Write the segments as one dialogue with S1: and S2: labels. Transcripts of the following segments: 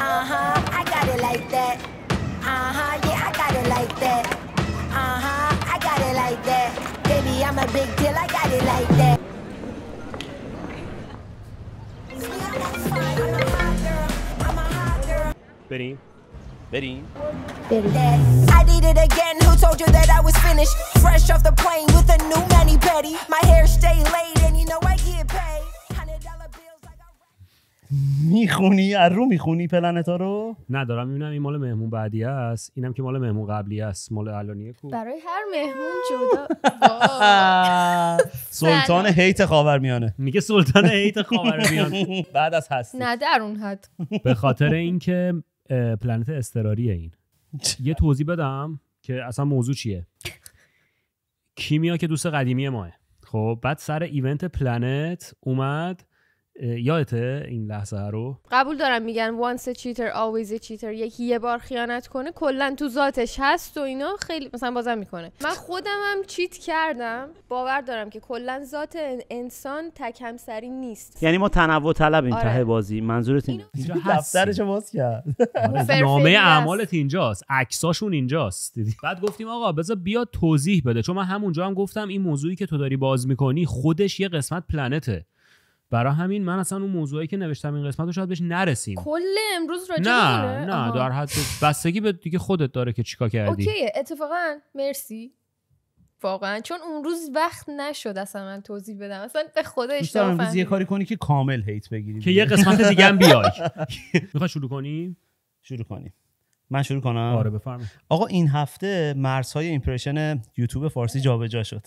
S1: Uh-huh, I got it like that. Uh-huh,
S2: yeah, I got it like that. Uh-huh, I got it like that. Baby, I'm a big deal, I got it like that.
S1: Benny. Benny.
S2: I did it again. Who told you that I was finished? Fresh off the plane with a new mani petty. My hair stay late, and you know I
S3: میخونی از رو میخونی پلنتا رو نه دارم میبینم این مال مهمون بعدی است اینم که مال مهمون قبلی است مال الانیه کو
S2: برای هر مهمون جدا سلطان
S3: هیت میانه میگه سلطان هیت خاورمیانه
S1: بعد از
S2: هستی نه در اون حد به خاطر
S3: اینکه پلنت استراریه این یه توضیح بدم که اصلا موضوع چیه کیمیا که دوست قدیمی ماه خب بعد سر ایونت پلنت اومد یادته این لحظه رو
S2: قبول دارم میگن once a cheater always a cheater یکی یه بار خیانت کنه کلا تو ذاتش هست و اینا خیلی مثلا بازم میکنه من خودم هم چیت کردم باور دارم که کلا ذات انسان تک همسری نیست
S1: یعنی ما تنوع طلب این آره. ته بازی
S3: منظورت این
S1: دفترش باز کرد آره، نامه اعمالت
S3: اینجاست عکساشون اینجاست بعد گفتیم آقا بذار بیا توضیح بده چون من همونجا هم گفتم این موضوعی که تو داری باز میکنی خودش یه قسمت پلنته برای همین من اصلا اون موضوعی که نوشتم این قسمت رو شاید بهش نرسیم کل
S2: امروز راجع نه نه آها. در حد
S3: بستگی به دیگه خودت داره که چیکار کردی
S2: اوکی اتفاقا مرسی واقعا چون اون روز وقت نشد اصلا من توضیح بدم اصلا به خدا اشتباه یه
S1: کاری کنی که کامل هیت بگیریم که یه قسمت دیگه هم بیای
S3: میخوای شروع کنیم. شروع کنیم
S1: من شروع کنم آره بفرمایید آقا این هفته مرزهای ایمپرشن یوتیوب فارسی جابجا شد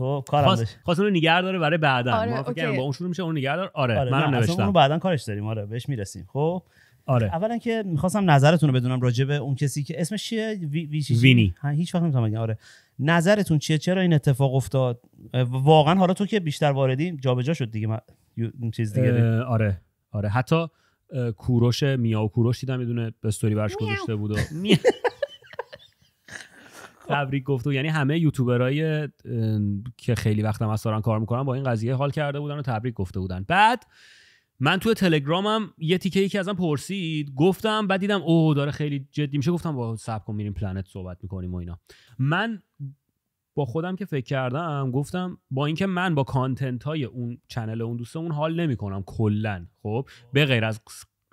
S1: خب کارم خواست, خواست اونو نگه داره برای بعدا آره،
S3: ما با اون شروع میشه اون نگه داره آره, آره منم نوشتم اونو
S1: بعدا کارش داریم آره بهش میرسیم خب آره اولا که میخواستم نظرتون رو بدونم راجع به اون کسی که اسمش چیه وی... وی... وینی هیچ وقت نمیتونم بگم آره نظرتون چیه چرا این اتفاق افتاد
S3: واقعا حالا تو که بیشتر واردی جابجا شد دیگه من... چیز دیگه آره آره حتی کوروش میا و کوروش دیدم میدونه دونه استوری برش گذاشته بود و تبریک گفته و یعنی همه یوتیوبرای که خیلی وقت هم از کار میکنن با این قضیه حال کرده بودن و تبریک گفته بودن بعد من توی تلگرامم یه تیکه یکی ازم پرسید گفتم بعد دیدم اوه داره خیلی جدی میشه گفتم با سب کن میریم پلنت صحبت میکنیم و اینا من با خودم که فکر کردم گفتم با اینکه من با کانتنت های اون چنل اون دوستمون حال نمیکنم کلا خب به غیر از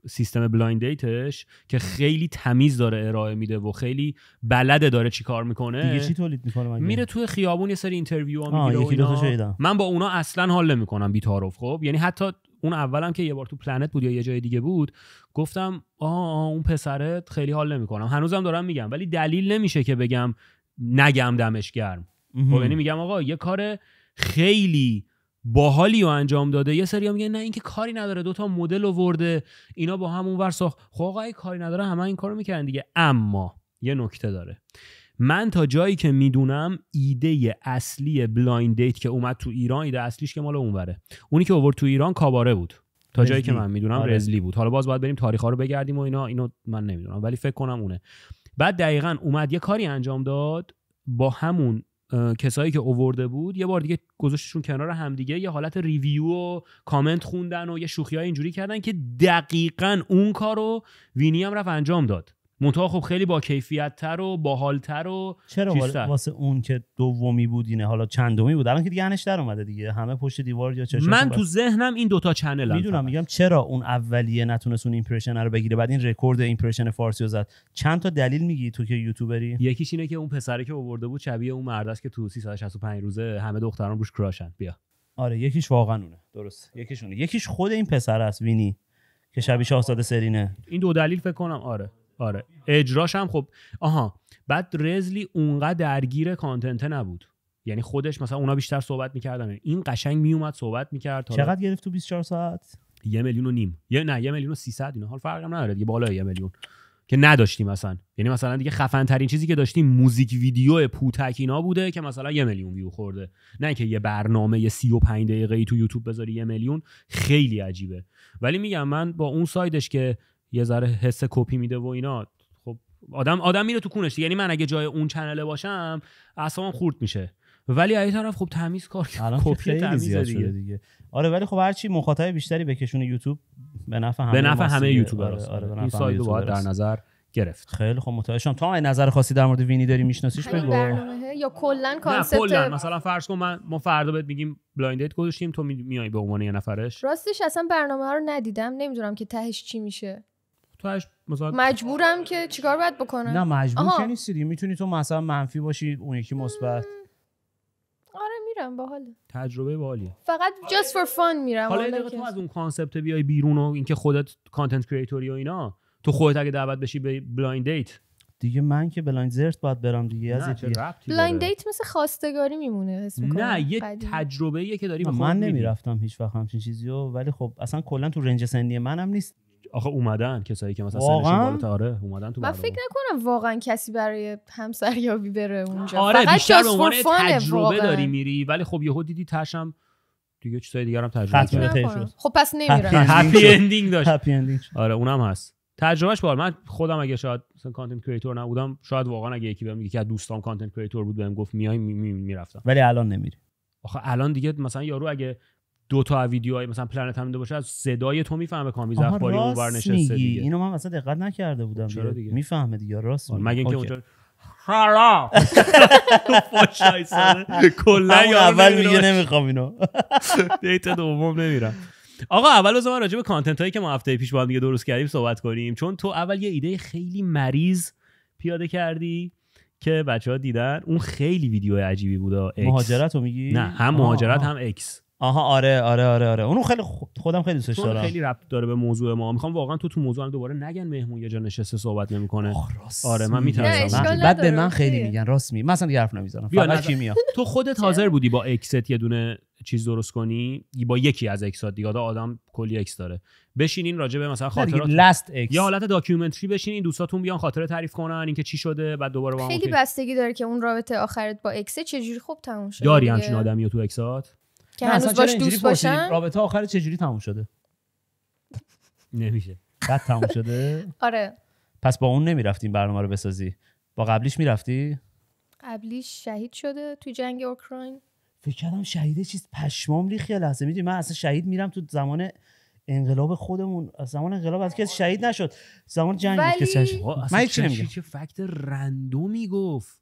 S3: سیستم بلایند که خیلی تمیز داره ارائه میده و خیلی بلده داره چی کار میکنه دیگه چی تولید میکنه میره توی خیابون یه سری اینترویو ها میگیره من با اونا اصلا حال نمیکنم بی تعارف خب یعنی حتی اون اولم که یه بار تو پلنت بود یا یه جای دیگه بود گفتم آه اون پسره خیلی حال نمیکنم هنوزم دارم میگم ولی دلیل نمیشه که بگم نگم دمش گرم خب، یعنی میگم آقا یه کار خیلی باحالی رو انجام داده یه سری میگن نه اینکه کاری نداره دوتا مدل آورده اینا با هم اونور ساخت خب آقا کاری نداره همه این کارو میکردن دیگه اما یه نکته داره من تا جایی که میدونم ایده اصلی بلایند دیت که اومد تو ایران ایده اصلیش که مال اونوره اونی که اوورد تو ایران کاباره بود تا جایی که من میدونم آره. رزلی بود حالا باز باید بریم تاریخ ها رو بگردیم و اینا اینو من نمیدونم ولی فکر کنم اونه بعد دقیقا اومد یه کاری انجام داد با همون کسایی که اوورده بود یه بار دیگه گذاشتشون کنار همدیگه یه حالت ریویو و کامنت خوندن و یه شوخی های اینجوری کردن که دقیقا اون کارو وینی هم رفت انجام داد منتها خب خیلی با کیفیت تر و باحال تر و چرا
S1: واسه اون که دومی بود اینه حالا چندمی بود الان که دیگه انش در اومده دیگه همه پشت دیوار یا چه؟ من تو
S3: ذهنم این دوتا چنل میدونم
S1: میگم چرا اون اولیه نتونست اون ایمپرشن رو بگیره بعد این رکورد ایمپرشن فارسی رو زد چند تا دلیل میگی تو که
S3: یوتیوبری یکیش اینه که اون پسره که آورده بود شبیه اون است که تو 365 روزه همه دختران روش کراشن بیا آره یکیش واقعا اونه درست یکیش اونه یکیش خود این پسر است وینی
S1: که شبیه شاهزاده سرینه
S3: این دو دلیل فکر کنم آره آره اجراش هم خب آها بعد رزلی اونقدر درگیر کانتنت نبود یعنی خودش مثلا اونا بیشتر صحبت میکردن این قشنگ میومد صحبت میکرد چقدر گرفت تو 24 ساعت یه میلیون و نیم یه نه یه میلیون و 300 اینا حال فرقم نداره دیگه بالای یه میلیون که نداشتیم مثلا یعنی مثلا دیگه خفن ترین چیزی که داشتیم موزیک ویدیو پوتک اینا بوده که مثلا یه میلیون ویو خورده نه که یه برنامه 35 دقیقه‌ای تو یوتیوب بذاری یه میلیون خیلی عجیبه ولی میگم من با اون سایدش که یه ذره حس کپی میده و اینا خب آدم آدم میره تو کونش یعنی من اگه جای اون چنله باشم اصلا خورد میشه ولی از طرف خب تمیز کار الان کپی تمیز دیگه. دیگه آره ولی خب هرچی مخاطب بیشتری بکشونه یوتیوب به
S1: نفع همه به نفع همه یوتیوبر آره, آره این سایدو باید در نظر گرفت خیلی خب متوجه تو نظر خاصی در مورد وینی داری میشناسیش
S3: آره، بگو
S2: یا کلا کانسپت کلا مثلا
S3: فرض کن من ما فردا بهت میگیم بلایند دیت گذاشتیم تو میای به عنوان یه نفرش
S2: راستش اصلا برنامه ها رو ندیدم نمیدونم که تهش چی میشه
S3: تو مثلا
S2: مجبورم که چیکار باید بکنم نه مجبور که
S1: نیستی میتونی تو مثلا منفی باشی اون یکی مثبت
S2: آره میرم باحال
S3: تجربه باحالیه
S2: فقط just for fun میرم حالا دقیقه تو از
S3: اون کانسپت بیای بیرون و اینکه خودت کانتنت کریتوری و اینا تو خودت اگه دعوت بشی به بلایند دیت دیگه من که بلایند زرت باید برم دیگه از
S2: بلایند دیت مثل خواستگاری میمونه اسم نه یه تجربه که داری من نمیرفتم
S1: هیچ وقت همچین چیزی ولی خب اصلا کلا تو رنج سنی منم
S3: نیست آخه اومدن کسایی که مثلا سنشون آره اومدن تو من فکر
S2: نکنم واقعا کسی برای همسریابی بره اونجا آره فقط بیشتر به عنوان تجربه واقعا. داری
S3: میری ولی خب یهو دیدی تشم دیگه چیزای دیگه هم تجربه کردی خب پس نمیرم هپی اندینگ داشت هپی اندینگ آره اونم هست تجربهش بار من خودم اگه شاید مثلا کانتنت کریتور نبودم شاید واقعا اگه یکی بهم یکی از دوستام کانتنت کریتور بود بهم گفت میای میرفتم ولی الان نمیری آخه الان دیگه مثلا یارو اگه دو تا ویدیوهای مثلا پلنت هم باشه از صدای تو میفهمه کامیز اخباری بر نشسته دیگه
S1: اینو من اصلا دقت نکرده بودم دیگه میفهمه دیگه راست آره، مگه اینکه اونجا
S3: خلا کلا اول میگه نمیخوام اینو دیت دوم نمیرم آقا اول از من راجع به کانتنت هایی که ما هفته پیش با هم دیگه درست کردیم صحبت کنیم چون تو اول یه ایده خیلی مریض پیاده کردی که بچه ها دیدن اون خیلی ویدیو عجیبی بود مهاجرت رو میگی؟ نه هم مهاجرت هم اکس آها آره آره آره آره اونو خیلی خودم خیلی دوستش دارم خیلی ربط داره به موضوع ما میخوام واقعا تو تو موضوع دوباره نگن مهمون یه جا نشسته صحبت نمیکنه آره من میترسم بعد به من
S1: خیلی میگن راست می مثلا دیگه حرف نمیزنم
S3: فقط کیمیا تو خودت حاضر بودی با اکست یه دونه چیز درست کنی با یکی از اکسات دیگه آدم کلی اکس داره بشینین راجع به مثلا خاطرات لاست یا حالت داکیومنتری بشینین دوستاتون بیان خاطره تعریف کنن اینکه چی شده بعد دوباره با خیلی
S2: بستگی داره که اون رابطه آخرت با اکس چه جوری خوب تموم شده داری همچین
S3: آدمی تو اکسات که هنوز باش دوست باشن رابطه
S1: آخر چجوری تموم شده نمیشه بد تموم شده آره پس با اون نمیرفتیم برنامه رو بسازی با قبلیش میرفتی
S2: قبلیش شهید شده توی جنگ اوکراین
S1: فکر کردم شهیده چیز پشمام ریخ لحظه میدونی من اصلا شهید میرم تو زمان انقلاب خودمون زمان انقلاب از کسی شهید نشد زمان جنگ ولی... کسی که من چی
S3: فکت رندومی
S1: گفت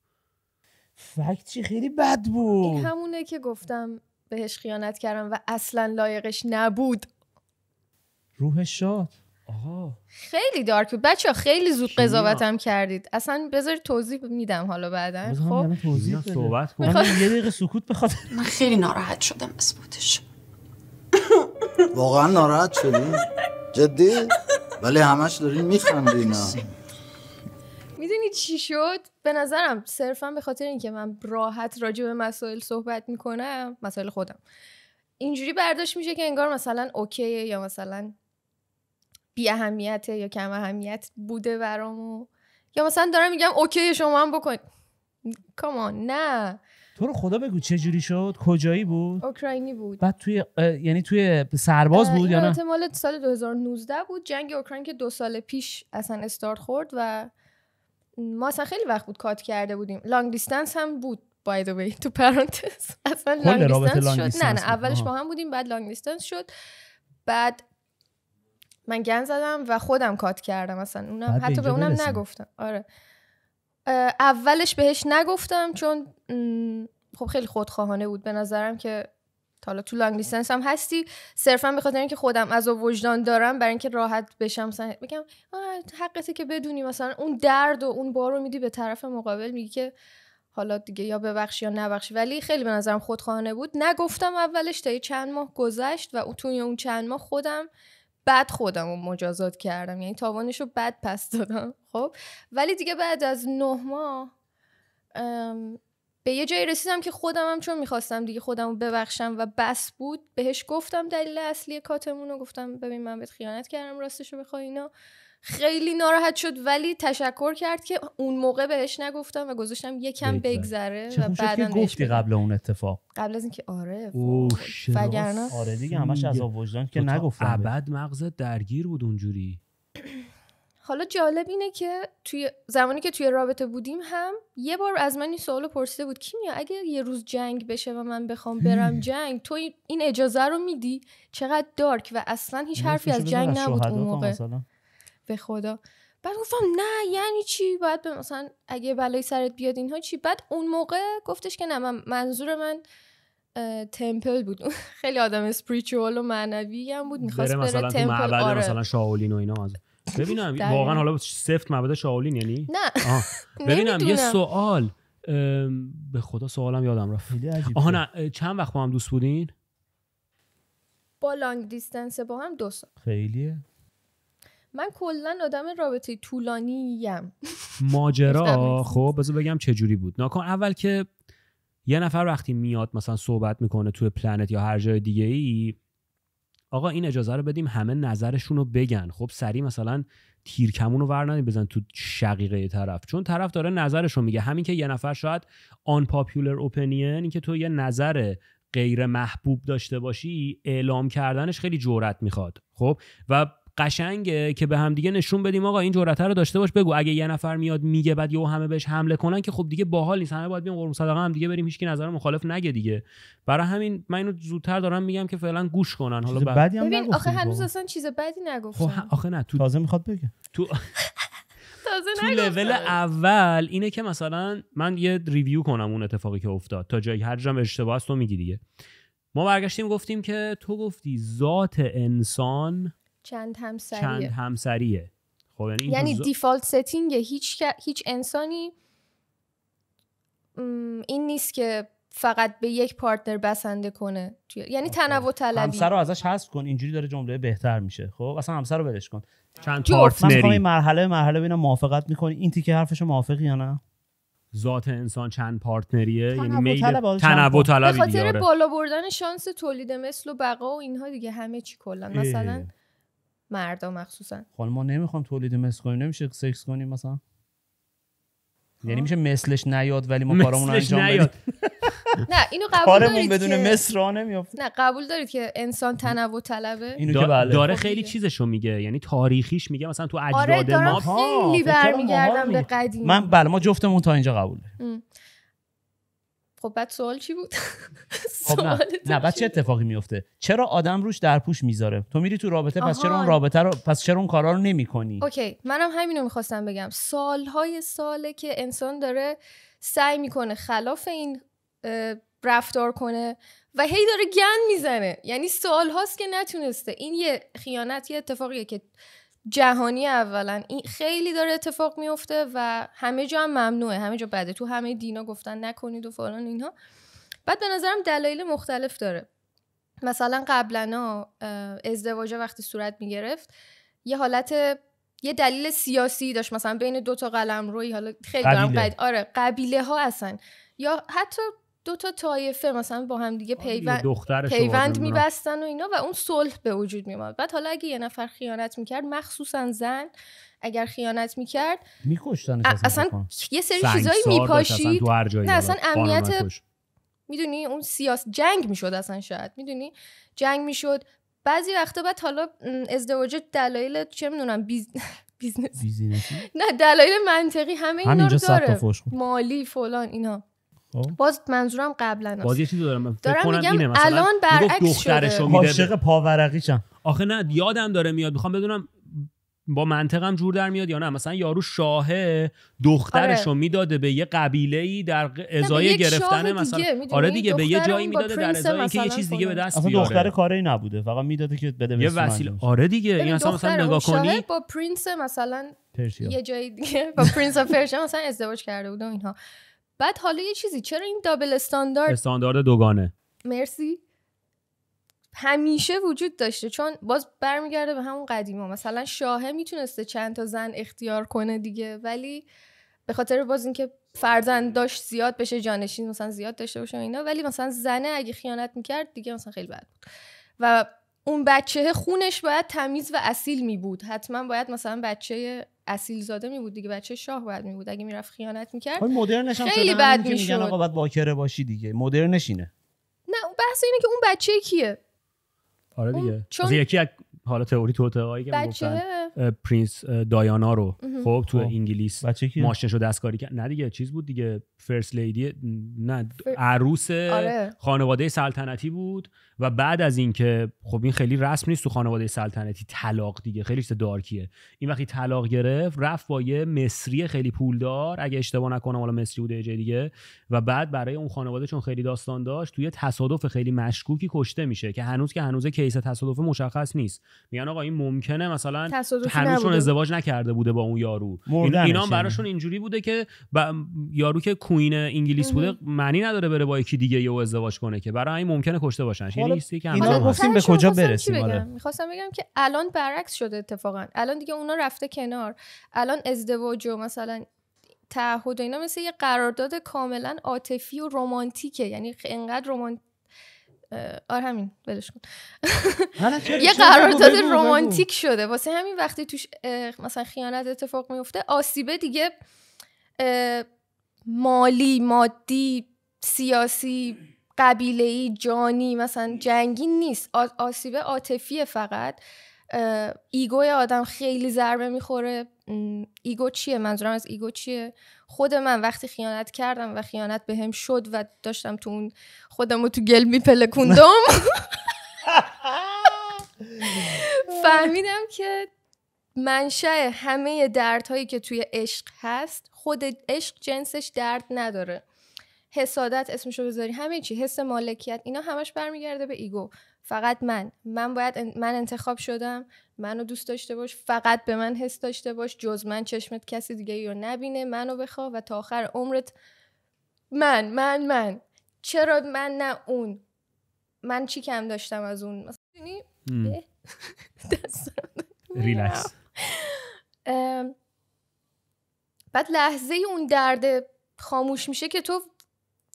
S1: فکت چی خیلی بد بود
S2: همونه که گفتم بهش خیانت کردم و اصلا لایقش نبود
S1: روح شاد آها
S2: خیلی دارک بود بچه خیلی زود قضاوتم کردید اصلا بذارید توضیح میدم حالا بعدا
S1: خب توضیح صحبت یه
S2: دقیقه سکوت بخواد من خیلی ناراحت شدم از بودش واقعا ناراحت شدی جدی ولی همش دارین میخندین میدونی چی شد به نظرم صرفا به خاطر اینکه من راحت راجع به مسائل صحبت میکنم مسائل خودم اینجوری برداشت میشه که انگار مثلا اوکیه یا مثلا بی اهمیته یا کم اهمیت بوده برامو یا مثلا دارم میگم اوکی شما هم بکن کامان نه
S1: تو رو خدا بگو چه جوری شد کجایی بود
S2: اوکراینی بود
S1: بعد توی یعنی توی سرباز بود یا نه
S2: مال سال 2019 بود جنگ اوکراین که دو سال پیش اصلا استارت خورد و ما اصلا خیلی وقت بود کات کرده بودیم لانگ دیستنس هم بود بای دی تو پرانتز اصلا لانگ دیستنس نه نه اولش با هم بودیم بعد لانگ دیستنس شد بعد من گن زدم و خودم کات کردم اصلا اونم حتی به اونم نگفتم آره اولش بهش نگفتم چون خب خیلی خودخواهانه بود به نظرم که حالا تو لانگ لیسنس هم هستی صرفا به خاطر اینکه خودم از وجدان دارم برای اینکه راحت بشم مثلا بگم حقته که بدونی مثلا اون درد و اون بار رو میدی به طرف مقابل میگی که حالا دیگه یا ببخش یا نبخشی ولی خیلی به نظرم خودخواهانه بود نگفتم اولش تا چند ماه گذشت و تو اون چند ماه خودم بعد خودم رو مجازات کردم یعنی تاوانش رو بد پس دادم خب ولی دیگه بعد از نه ماه به یه جایی رسیدم که خودم هم چون میخواستم دیگه خودم رو ببخشم و بس بود بهش گفتم دلیل اصلی کاتمون رو گفتم ببین من بهت خیانت کردم راستش رو بخوای اینا خیلی ناراحت شد ولی تشکر کرد که اون موقع بهش نگفتم و گذاشتم یکم بگذره و بعدا گفتی
S3: قبل اون اتفاق
S2: قبل از اینکه آره
S3: وگرنه آره دیگه همش از وجدان که نگفتم ابد مغزت درگیر بود اونجوری
S2: حالا جالب اینه که توی زمانی که توی رابطه بودیم هم یه بار از من این سوال پرسیده بود کیمیا اگه یه روز جنگ بشه و من بخوام برم جنگ تو این اجازه رو میدی چقدر دارک و اصلا هیچ یعنی حرفی از جنگ نبود اون موقع به خدا بعد گفتم نه یعنی چی باید به مثلا اگه بلای سرت بیاد اینها چی بعد اون موقع گفتش که نه من منظور من تمپل بود خیلی آدم اسپریچوال و معنوی هم بود میخواست بره, مثلا آره.
S3: شاولین و اینا ببینم واقعا حالا سفت معبد شاولین یعنی نه ببینم یه سوال به خدا سوالم یادم رفت آها نه چند وقت با هم دوست بودین
S2: با لانگ دیستنس با هم دو سال خیلیه من کلا آدم رابطه طولانی ام
S3: ماجرا خب بذار بگم چه جوری بود ناکن اول که یه نفر وقتی میاد مثلا صحبت میکنه توی پلنت یا هر جای دیگه ای آقا این اجازه رو بدیم همه نظرشون رو بگن خب سری مثلا تیرکمون رو ور بزن تو شقیقه طرف چون طرف داره نظرش رو میگه همین که یه نفر شاید آن پاپیولر این که تو یه نظر غیر محبوب داشته باشی اعلام کردنش خیلی جورت میخواد خب و قشنگه که به هم دیگه نشون بدیم آقا این جرأت رو داشته باش بگو اگه یه نفر میاد میگه بعد یهو همه بهش حمله کنن که خب دیگه باحال نیست همه باید بیام قرم صدقه هم دیگه بریم هیچکی نظر مخالف نگه دیگه برای همین من اینو زودتر دارم میگم که فعلا گوش کنن حالا بعد ببین آخه خب. هنوز
S2: اصلا چیز بدی خب، نگفتم خب
S3: آخه نه تو تازه میخواد بگه تو تو لول اول اینه که مثلا من یه ریویو کنم اون اتفاقی که افتاد تا جایی هر اشتباه است تو میگی دیگه ما برگشتیم گفتیم که تو گفتی ذات انسان چند همسریه خب یعنی, یعنی دیفالت
S2: ستینگ هیچ هیچ انسانی این نیست که فقط به یک پارتنر بسنده کنه یعنی تنوع طلبی همسر رو
S1: ازش حذف کن اینجوری داره جمله بهتر میشه خب اصلا همسر رو برش
S3: کن چند پارتنری
S1: من مرحله مرحله ببینم موافقت میکنی این تیکه حرفش موافقی یا نه
S3: ذات انسان چند پارتنریه یعنی میل تنوع طلبی به خاطر
S2: بالا بردن شانس تولید مثل و بقا و اینها دیگه همه چی کلا مثلا مردا مخصوصا
S1: خانم ما نمیخوام تولید مثل کنیم نمیشه سکس کنیم مثلا یعنی میشه مثلش نیاد ولی ما کارمون انجام بدیم نه اینو قبول دارید بدون مصر
S2: راه نمیافت نه قبول دارید که انسان تنوع طلبه اینو بله. داره خب
S3: خیلی چیزشو میگه یعنی تاریخیش میگه مثلا تو اجداد آره ما خیلی برمیگردم به
S2: قدیم من
S3: بله ما جفتمون تا اینجا قبوله
S2: خب بعد سوال چی بود خب نه. نه
S1: بعد چه اتفاقی میفته چرا آدم روش در پوش میذاره تو میری تو رابطه پس چرا اون رابطه رو پس چرا اون کارا رو نمیکنی
S2: اوکی منم همینو میخواستم بگم سالهای ساله که انسان داره سعی میکنه خلاف این رفتار کنه و هی داره گن میزنه یعنی سوال هاست که نتونسته این یه خیانت یه اتفاقیه که جهانی اولا این خیلی داره اتفاق میفته و همه جا هم ممنوعه همه جا بده تو همه دینا گفتن نکنید و فلان اینها بعد به نظرم دلایل مختلف داره مثلا قبلا ازدواج وقتی صورت میگرفت یه حالت یه دلیل سیاسی داشت مثلا بین دو تا قلم روی حالا خیلی قبیله. دارم آره قبیله ها اصلا یا حتی دو تا تایفه مثلا با هم دیگه آره پیوند پیوند میبستن و اینا و اون صلح به وجود میومد بعد حالا اگه یه نفر خیانت میکرد مخصوصا زن اگر خیانت میکرد
S1: میکشتن اصلا یه سری چیزایی میپاشید نه اصلا امنیت
S2: میدونی اون سیاس جنگ میشد اصلا شاید میدونی جنگ میشد بعضی وقتا بعد حالا ازدواج دلایل چه میدونم بیزنس نه دلایل منطقی همه اینا رو داره مالی فلان اینا خب. باز منظورم قبلا باز یه چیزی دارم دارم میگم اینه. مثلا الان برعکس شده
S1: عاشق پاورقیشم
S3: آخه نه یادم داره میاد میخوام بدونم با منطقم جور در میاد یا نه مثلا یارو شاه دخترشو آره. میداده به یه قبیله ای در ازای گرفتن مثلا آره دیگه به یه جایی میداده در ازای اینکه یه چیز دیگه به دست بیاره دختر
S1: کاری نبوده فقط میداده که بده یه وسیله آره دیگه این مثلا مثلا نگاه
S2: کنی با پرنس مثلا پرشیا. یه جای دیگه با پرنس اف پرشیا مثلا ازدواج کرده بوده و اینها بعد حالا یه چیزی چرا این دابل استاندارد
S3: استاندارد دوگانه
S2: مرسی همیشه وجود داشته چون باز برمیگرده به همون قدیما مثلا شاهه میتونسته چند تا زن اختیار کنه دیگه ولی به خاطر باز اینکه فرزند داشت زیاد بشه جانشین مثلا زیاد داشته باشه اینا ولی مثلا زنه اگه خیانت میکرد دیگه مثلا خیلی بد بود و اون بچه خونش باید تمیز و اصیل می بود حتما باید مثلا بچه اصیل زاده می بود دیگه بچه شاه باید می بود اگه میرفت خیانت میکرد مدرنش هم خیلی بد میشد
S1: باکره باشی دیگه مدرنش اینه
S2: نه اون بحث اینه که اون بچه کیه
S3: آره دیگه چون... یکی اک... حالا تئوری تو که بچه... پرنس دایانا رو خب تو خب. انگلیس ماشینش رو دستکاری کرد نه دیگه چیز بود دیگه فرست لیدی نه عروس آره. خانواده سلطنتی بود و بعد از اینکه خب این خیلی رسم نیست تو خانواده سلطنتی طلاق دیگه خیلی چیز دارکیه این وقتی طلاق گرفت رفت با یه مصری خیلی پولدار اگه اشتباه نکنم حالا مصری بوده جای دیگه و بعد برای اون خانواده چون خیلی داستان داشت توی تصادف خیلی مشکوکی کشته میشه که هنوز که هنوز کیس تصادف مشخص نیست میگن آقا این ممکنه مثلا ازدواج نکرده بوده با اون یارو اینا یعنی. براشون اینجوری بوده که با یارو که کوین انگلیس بوده معنی نداره بره با یکی دیگه یا ازدواج کنه که برای این ممکنه کشته باشن یعنی که اینا گفتیم به کجا برسیم
S2: میخواستم بگم که الان برعکس شده اتفاقا الان دیگه اونا رفته کنار الان ازدواج و مثلا تعهد و اینا مثل یه قرارداد کاملا عاطفی و رمانتیکه یعنی انقدر رمان آره همین ولش کن یه قرارداد رمانتیک شده واسه همین وقتی توش مثلا خیانت اتفاق میفته آسیبه دیگه مالی مادی سیاسی قبیله ای جانی مثلا جنگی نیست آسیب عاطفی فقط ایگوی آدم خیلی ضربه میخوره ایگو چیه منظورم از ایگو چیه خود من وقتی خیانت کردم و خیانت بهم هم شد و داشتم تو اون خودم رو تو گل میپلکوندم فهمیدم که منشأ همه دردهایی که توی عشق هست خود عشق جنسش درد نداره حسادت اسمشو بذاری همه چی حس مالکیت اینا همش برمیگرده به ایگو فقط من من باید من انتخاب شدم منو دوست داشته باش فقط به من حس داشته باش جز من چشمت کسی دیگه رو نبینه منو بخواه و تا آخر عمرت من من من چرا من نه اون من چی کم داشتم از اون مثلا ریلکس بعد لحظه اون درد خاموش میشه که تو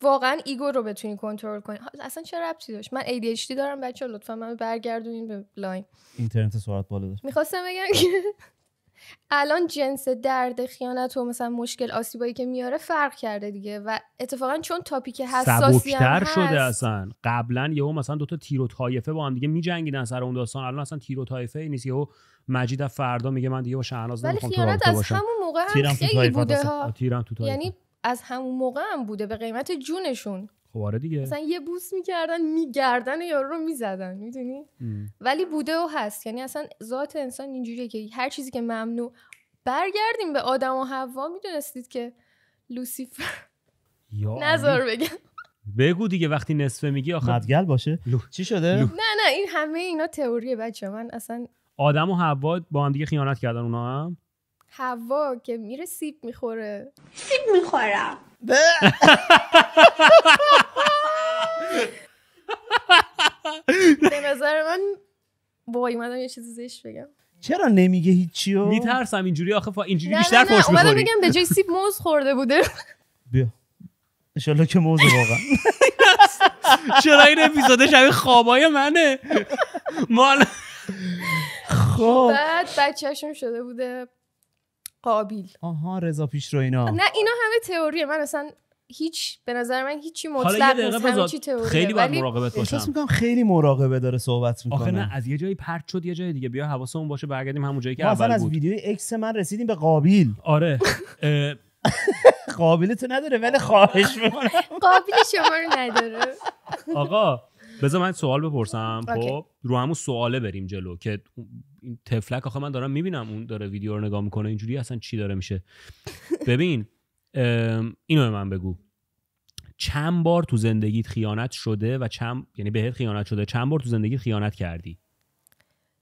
S2: واقعا ایگو رو بتونی کنترل کنی اصلا چه ربطی داشت من ADHD دارم بچه لطفا من برگردونین به لاین
S1: اینترنت سرعت بالا داشت
S2: میخواستم بگم که الان جنس درد خیانت و مثلا مشکل آسیبایی که میاره فرق کرده دیگه و اتفاقا چون تاپیک حساسی هم هست شده
S3: اصلا قبلا یهو مثلا دوتا تیر و تایفه با هم دیگه میجنگیدن سر اون داستان الان اصلا تیر و تایفه نیست یهو مجید فردا میگه من دیگه با شهناز نمیخوام تو از همون موقع هم خیلی بوده ها. یعنی
S2: از همون موقع هم بوده به قیمت جونشون
S3: خب آره دیگه مثلا یه
S2: بوس میکردن میگردن یارو رو میزدن میدونی ولی بوده و هست یعنی اصلا ذات انسان اینجوریه که هر چیزی که ممنوع برگردیم به آدم و حوا میدونستید که لوسیفر نظر بگم
S3: بگو دیگه وقتی نصفه میگی آخه مدگل باشه چی شده نه
S2: نه این همه اینا تئوریه بچه من اصلا
S3: آدم و حوا با هم دیگه خیانت کردن اونا هم
S2: هوا که میره سیب میخوره سیب میخورم به نظر من وای اومدم یه چیزی زیش بگم
S3: چرا نمیگه هیچی و میترسم اینجوری آخه فا... اینجوری بیشتر فوش میخوری اومدم بگم
S2: به جای سیب موز خورده بوده بیا
S3: انشالله که موز واقعا
S2: چرا این اپیزاده شبیه
S1: خوابای منه مال
S2: خب بعد بچهشون شده بوده قابل
S1: آها رضا پیش رو اینا نه
S2: اینا همه تئوریه من اصلا هیچ به نظر من هیچی مطلق نیست چی خیلی باید مراقبت باشم احساس میکنم
S3: خیلی مراقبه
S1: داره صحبت میکنه آخه نه
S3: از یه جایی پرت شد یه جای دیگه بیا حواسمون باشه برگردیم همون جایی که اول بود از
S1: ویدیو اکس من رسیدیم به قابل آره قابل تو نداره
S3: ولی خواهش میکنم
S2: قابل شما رو نداره
S3: آقا بذار من سوال بپرسم خب رو همون سواله بریم جلو که این تفلک آخه من دارم میبینم اون داره ویدیو رو نگاه میکنه اینجوری اصلا چی داره میشه ببین اینو به من بگو چند بار تو زندگیت خیانت شده و چند یعنی بهت خیانت شده چند بار تو زندگیت خیانت کردی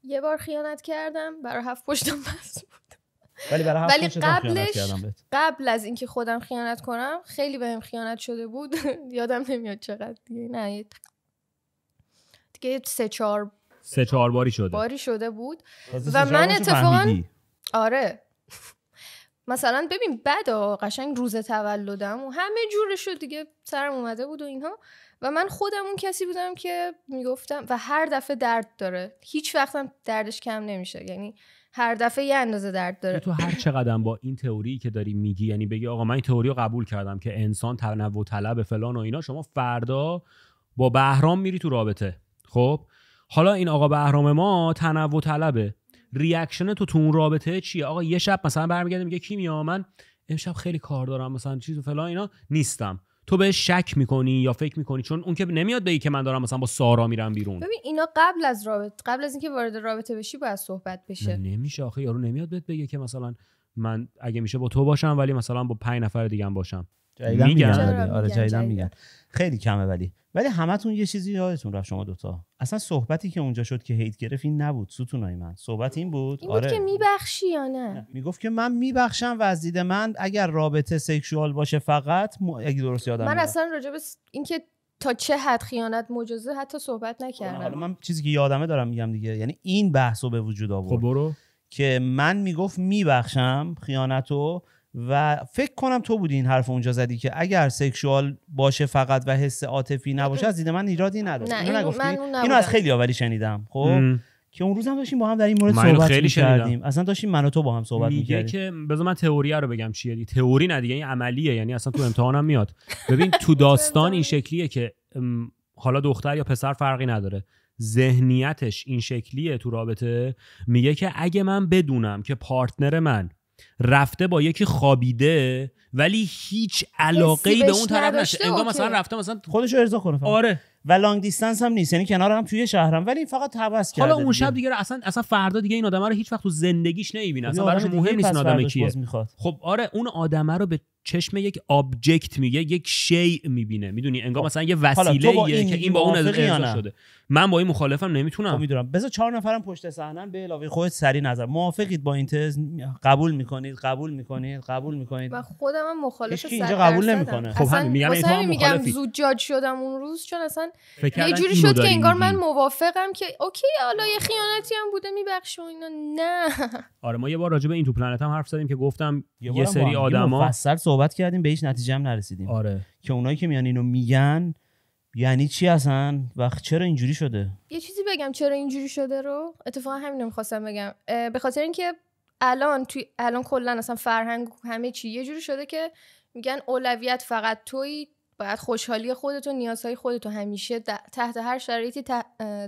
S2: یه بار خیانت کردم برای هفت پشتم بس بود
S3: ولی برای هفت ولی قبلش
S2: قبل از اینکه خودم خیانت کنم خیلی بهم خیانت شده بود یادم نمیاد چقدر دیگه نه دیگه سه چهار
S3: سه چهار باری شده باری
S2: شده بود و من اتفاقا آره مثلا ببین بعد قشنگ روز تولدم و همه جور شد دیگه سرم اومده بود و اینها و من خودم اون کسی بودم که میگفتم و هر دفعه درد داره هیچ وقتم دردش کم نمیشه یعنی هر دفعه یه اندازه درد داره تو هر
S3: چقدر با این تئوری که داری میگی یعنی بگی آقا من این تئوری رو قبول کردم که انسان تنوع طلب فلان و اینا شما فردا با بهرام میری تو رابطه خب حالا این آقا بهرام ما تنوع طلبه ریاکشن تو تو اون رابطه چیه آقا یه شب مثلا برمیگرده میگه کیمیا من امشب خیلی کار دارم مثلا چیز و فلان اینا نیستم تو به شک میکنی یا فکر میکنی چون اون که نمیاد بگی که من دارم مثلا با سارا میرم بیرون ببین
S2: اینا قبل از رابطه قبل از اینکه وارد رابطه بشی باید صحبت بشه
S3: نمیشه آخه یارو نمیاد بهت بگه که مثلا من اگه میشه با تو باشم ولی مثلا با پنج نفر دیگه باشم جدیدا میگن آره, آره، خیلی کمه ولی ولی همتون یه چیزی یادتون رفت شما
S1: دوتا اصلا صحبتی که اونجا شد که هیت گرفت این نبود ستونای من صحبت این بود این بود آره. که میبخشی یا نه, میگفت که من میبخشم و از دید من اگر رابطه سکشوال باشه فقط م... اگه درست یادم من اصلا
S2: راجب اینکه تا چه حد خیانت مجازه حتی صحبت نکردم حالا من
S1: چیزی که یادمه دارم میگم دیگه یعنی این بحثو به وجود آورد خب برو که من میگفت میبخشم خیانتو و فکر کنم تو بودی این حرف اونجا زدی که اگر سکشوال باشه فقط و حس عاطفی نباشه از دید من ایرادی نداره اینو, نگفتی؟ اینو از خیلی
S3: اولی شنیدم خب
S1: که اون روز هم داشتیم با هم در این مورد صحبت خیلی کردیم اصلا داشتیم من و تو با هم صحبت میگه
S3: که بذار من تئوری رو بگم چیه دی تئوری نه دیگه این یعنی عملیه یعنی اصلا تو امتحانم میاد ببین تو داستان این شکلیه که حالا دختر یا پسر فرقی نداره ذهنیتش این شکلیه تو رابطه میگه که اگه من بدونم که پارتنر من رفته با یکی خوابیده ولی هیچ علاقه ای به اون طرف نشه انگار مثلا رفته مثلا خودش ارضا کنه آره و لانگ دیستنس هم نیست یعنی
S1: کنار هم توی شهرم ولی فقط تبس کرده حالا اون شب دیگه اصلا اصلا فردا دیگه این آدم رو هیچ وقت تو زندگیش
S3: نمیبینه اصلا براش مهم نیست این آدم کیه خب آره اون آدمه رو به چشم یک آبجکت میگه یک شیء میبینه میدونی انگار خب. مثلا یه وسیله ایه که این با اون از شده من با این مخالفم نمیتونم خب میدونم
S1: بذار چهار نفرم پشت صحنه به علاوه خودت
S3: سری نظر موافقید
S1: با این تز قبول میکنید قبول میکنید قبول میکنید من
S2: خودم هم هستم اینجا قبول نمیکنه خب همین میگم میگم زود جاج شدم اون روز چون اصلا یه جوری شد که انگار من موافقم که اوکی حالا یه خیانتی هم بوده و اینا نه
S3: آره ما یه بار راجع به این تو پلنت هم حرف زدیم که گفتم یه سری آدما صحبت کردیم به هیچ نتیجه هم
S1: نرسیدیم آره که اونایی که میان اینو میگن یعنی چی اصلا وقت چرا اینجوری شده
S2: یه چیزی بگم چرا اینجوری شده رو اتفاقا همین میخواستم بگم به خاطر اینکه الان توی الان کلا اصلا فرهنگ همه چی یه جوری شده که میگن اولویت فقط توی باید خوشحالی خودت و نیازهای خودتو همیشه تحت هر شرایطی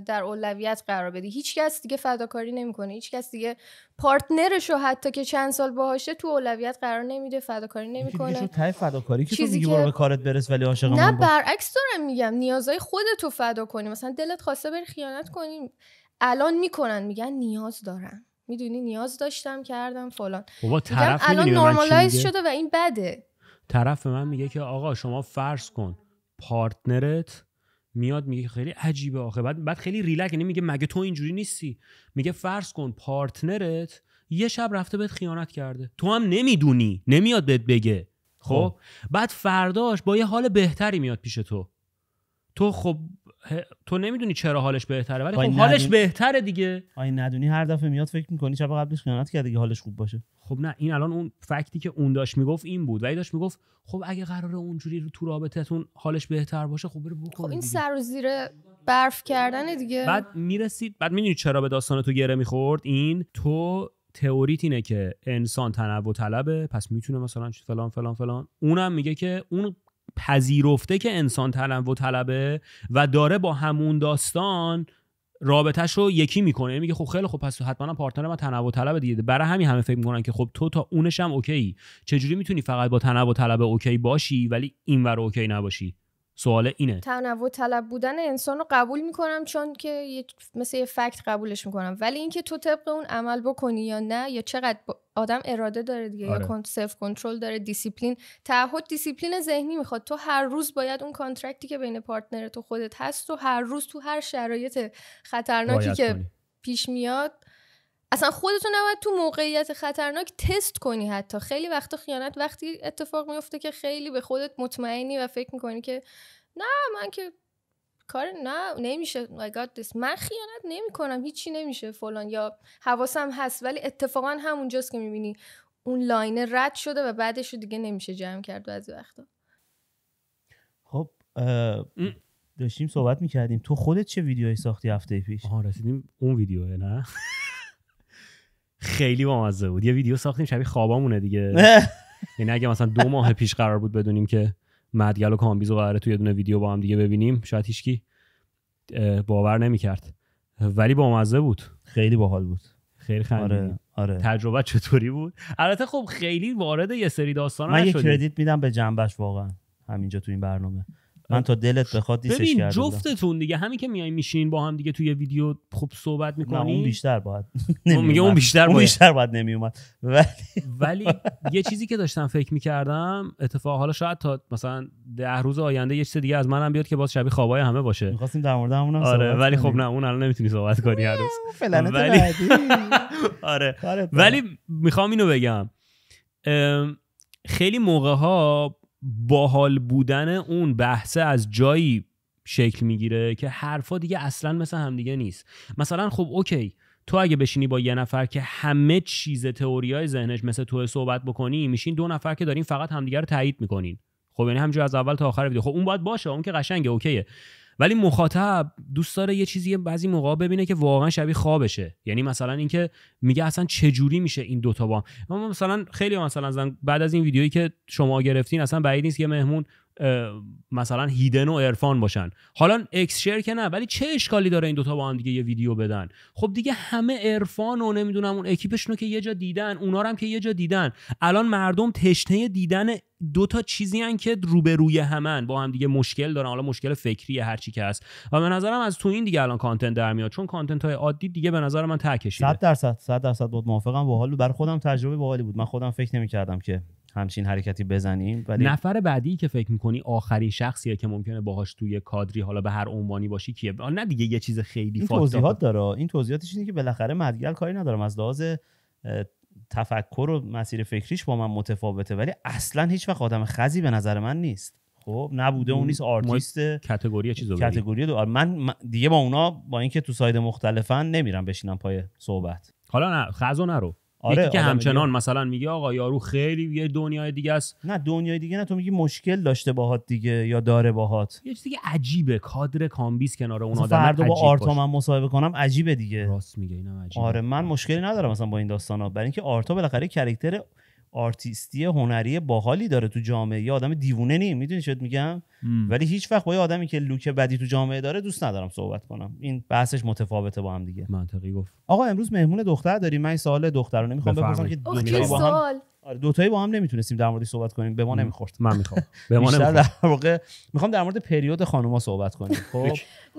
S2: در اولویت قرار بدی هیچکس دیگه فداکاری نمیکنه هیچکس دیگه پارتنرش رو حتی که چند سال باهاشه تو اولویت قرار نمیده فداکاری نمیکنه
S1: تای فداکاری که چیزی تو میگی که... به کارت برس ولی عاشق نه برعکس
S2: دارم میگم نیازهای خودتو فدا کنی مثلا دلت خواسته بری خیانت کنی الان میکنن میگن نیاز دارم میدونی نیاز داشتم کردم فلان الان نورمالایز شده و این بده
S3: طرف من میگه که آقا شما فرض کن پارتنرت میاد میگه خیلی عجیبه آخه بعد بعد خیلی ریلک یعنی میگه مگه تو اینجوری نیستی میگه فرض کن پارتنرت یه شب رفته بهت خیانت کرده تو هم نمیدونی نمیاد بهت بگه خب؟, خب بعد فرداش با یه حال بهتری میاد پیش تو تو خب تو نمیدونی چرا حالش بهتره ولی خب حالش
S1: بهتره دیگه آی ندونی هر دفعه میاد فکر میکنی چرا قبلش خیانت کرده
S3: که حالش خوب باشه خب نه این الان اون فکتی که اون داشت میگفت این بود ولی داشت میگفت خب اگه قراره اونجوری رو تو رابطتون حالش بهتر باشه خب برو بکن خب این سر
S2: و زیر برف کردن دیگه بعد
S3: میرسید بعد میدونی چرا به داستان تو گره میخورد این تو تئوریت اینه که انسان تنوع طلبه پس میتونه مثلا فلان فلان فلان اونم میگه که اون پذیرفته که انسان و طلبه و داره با همون داستان رابطهش رو یکی میکنه میگه خب خیلی خب پس تو حتما پارتنر من تنوع طلب دیده برای همین همه فکر میکنن که خب تو تا اونش هم اوکی چجوری میتونی فقط با تنوع طلب اوکی باشی ولی اینور اوکی نباشی سوال اینه
S2: تنوع طلب بودن انسان رو قبول میکنم چون که مثل یه فکت قبولش میکنم ولی اینکه تو طبق اون عمل بکنی یا نه یا چقدر آدم اراده داره دیگه آره. یا سلف کنترل داره دیسیپلین تعهد دیسیپلین ذهنی میخواد تو هر روز باید اون کانترکتی که بین پارتنر تو خودت هست و هر روز تو هر شرایط خطرناکی که پیش میاد اصلا خودتو نباید تو موقعیت خطرناک تست کنی حتی خیلی وقتا خیانت وقتی اتفاق میفته که خیلی به خودت مطمئنی و فکر میکنی که نه من که کار نه نمیشه I oh got this. من خیانت نمیکنم هیچی نمیشه فلان یا حواسم هست ولی اتفاقا همونجاست که میبینی اون لاینه رد شده و بعدش رو دیگه نمیشه جمع کرد بعضی وقتا
S1: خب داشتیم صحبت میکردیم تو خودت چه ویدیوهایی
S3: ساختی هفته پیش آها رسیدیم اون ویدیوه نه خیلی بامزه بود یه ویدیو ساختیم شبیه خوابامونه دیگه یعنی اگه مثلا دو ماه پیش قرار بود بدونیم که مدگل و کامبیز و قراره توی یه دونه ویدیو با هم دیگه ببینیم شاید هیچکی باور نمیکرد ولی بامزه بود خیلی باحال بود خیلی آره. آره. تجربه چطوری بود البته خب خیلی وارد یه سری داستان من یه کردیت میدم به جنبش واقعا
S1: همینجا تو این برنامه من تا دلت بخواد دیسش ببین جفتتون
S3: دیگه همین که میای میشین با هم دیگه توی ویدیو خوب صحبت میکنی نه اون بیشتر باید میگه اون بیشتر اون بیشتر
S1: باید نمیومد
S3: ولی ولی یه چیزی که داشتم فکر میکردم اتفاق حالا شاید تا مثلا ده روز آینده یه چیز دیگه از منم بیاد که باز شبیه خوابای همه باشه میخواستیم در مورد همون آره ولی خب نه اون الان نمیتونی صحبت کنی هنوز ولی آره ولی میخوام اینو بگم خیلی موقع ها باحال بودن اون بحث از جایی شکل میگیره که حرفا دیگه اصلا مثل همدیگه نیست مثلا خب اوکی تو اگه بشینی با یه نفر که همه چیز تئوریای ذهنش مثل تو صحبت بکنی میشین دو نفر که دارین فقط همدیگه رو تایید میکنین خب یعنی همینجور از اول تا آخر ویدیو خب اون باید باشه اون که قشنگه اوکیه ولی مخاطب دوست داره یه چیزی بعضی موقع ببینه که واقعا شبیه خوابشه یعنی مثلا اینکه میگه اصلا چه جوری میشه این دوتا با هم مثلا خیلی مثلا بعد از این ویدیویی که شما گرفتین اصلا بعید نیست یه مهمون مثلا هیدن و ارفان باشن حالا اکس شیر که نه ولی چه اشکالی داره این دوتا با هم دیگه یه ویدیو بدن خب دیگه همه ارفان و نمیدونم اون اکیپشون که یه جا دیدن اونا هم که یه جا دیدن الان مردم تشنه دیدن دوتا تا چیزی هن که روبروی همن با هم دیگه مشکل دارن حالا مشکل فکری هرچی که هست و به نظرم از تو این دیگه الان کانتنت در میاد چون کانتنت های عادی دیگه به نظر من تکشیده 100
S1: درصد 100 درصد بود موافقم برای خودم تجربه باحالی بود من خودم فکر نمی‌کردم که همچین حرکتی بزنیم ولی
S3: نفر بعدی که فکر میکنی آخرین شخصیه که ممکنه باهاش توی کادری حالا به هر عنوانی باشی کیه نه دیگه یه چیز خیلی این توضیحات داره این توضیحاتش اینه که بالاخره مدگل کاری ندارم از لحاظ
S1: تفکر و مسیر فکریش با من متفاوته ولی اصلا هیچ وقت آدم خزی به نظر من نیست خب نبوده اون نیست آرتیست کاتگوری چیزو کاتگوری دو آره، من دیگه با اونا با اینکه تو ساید مختلفن نمیرم بشینم پای صحبت حالا نه خزو نرو آره که همچنان
S3: مثلا میگه آقا یارو خیلی یه دنیای دیگه است نه دنیای دیگه نه تو میگی مشکل داشته باهات دیگه یا داره باهات یه چیز دیگه عجیبه کادر کامبیس کنار اون آدم فردا با
S1: آرتا من مصاحبه کنم عجیبه دیگه راست میگه اینم عجیبه آره من مشکلی ندارم مثلا با این داستانا برای اینکه آرتا بالاخره کرکتر آرتیستی هنری باحالی داره تو جامعه یه آدم دیوونه نیم میدونی چت میگم ولی هیچ وقت با یه آدمی که لوک بدی تو جامعه داره دوست ندارم صحبت کنم این بحثش متفاوته با هم دیگه منطقی گفت آقا امروز مهمون دختر داری من سوال دخترانه نمیخوام بپرسم که دو با هم آره تایی با هم آره، نمیتونستیم در مورد صحبت کنیم به ما نمیخورد من میخوام به ما نمیخورد در واقع میخوام در مورد پریود خانوما صحبت کنیم خب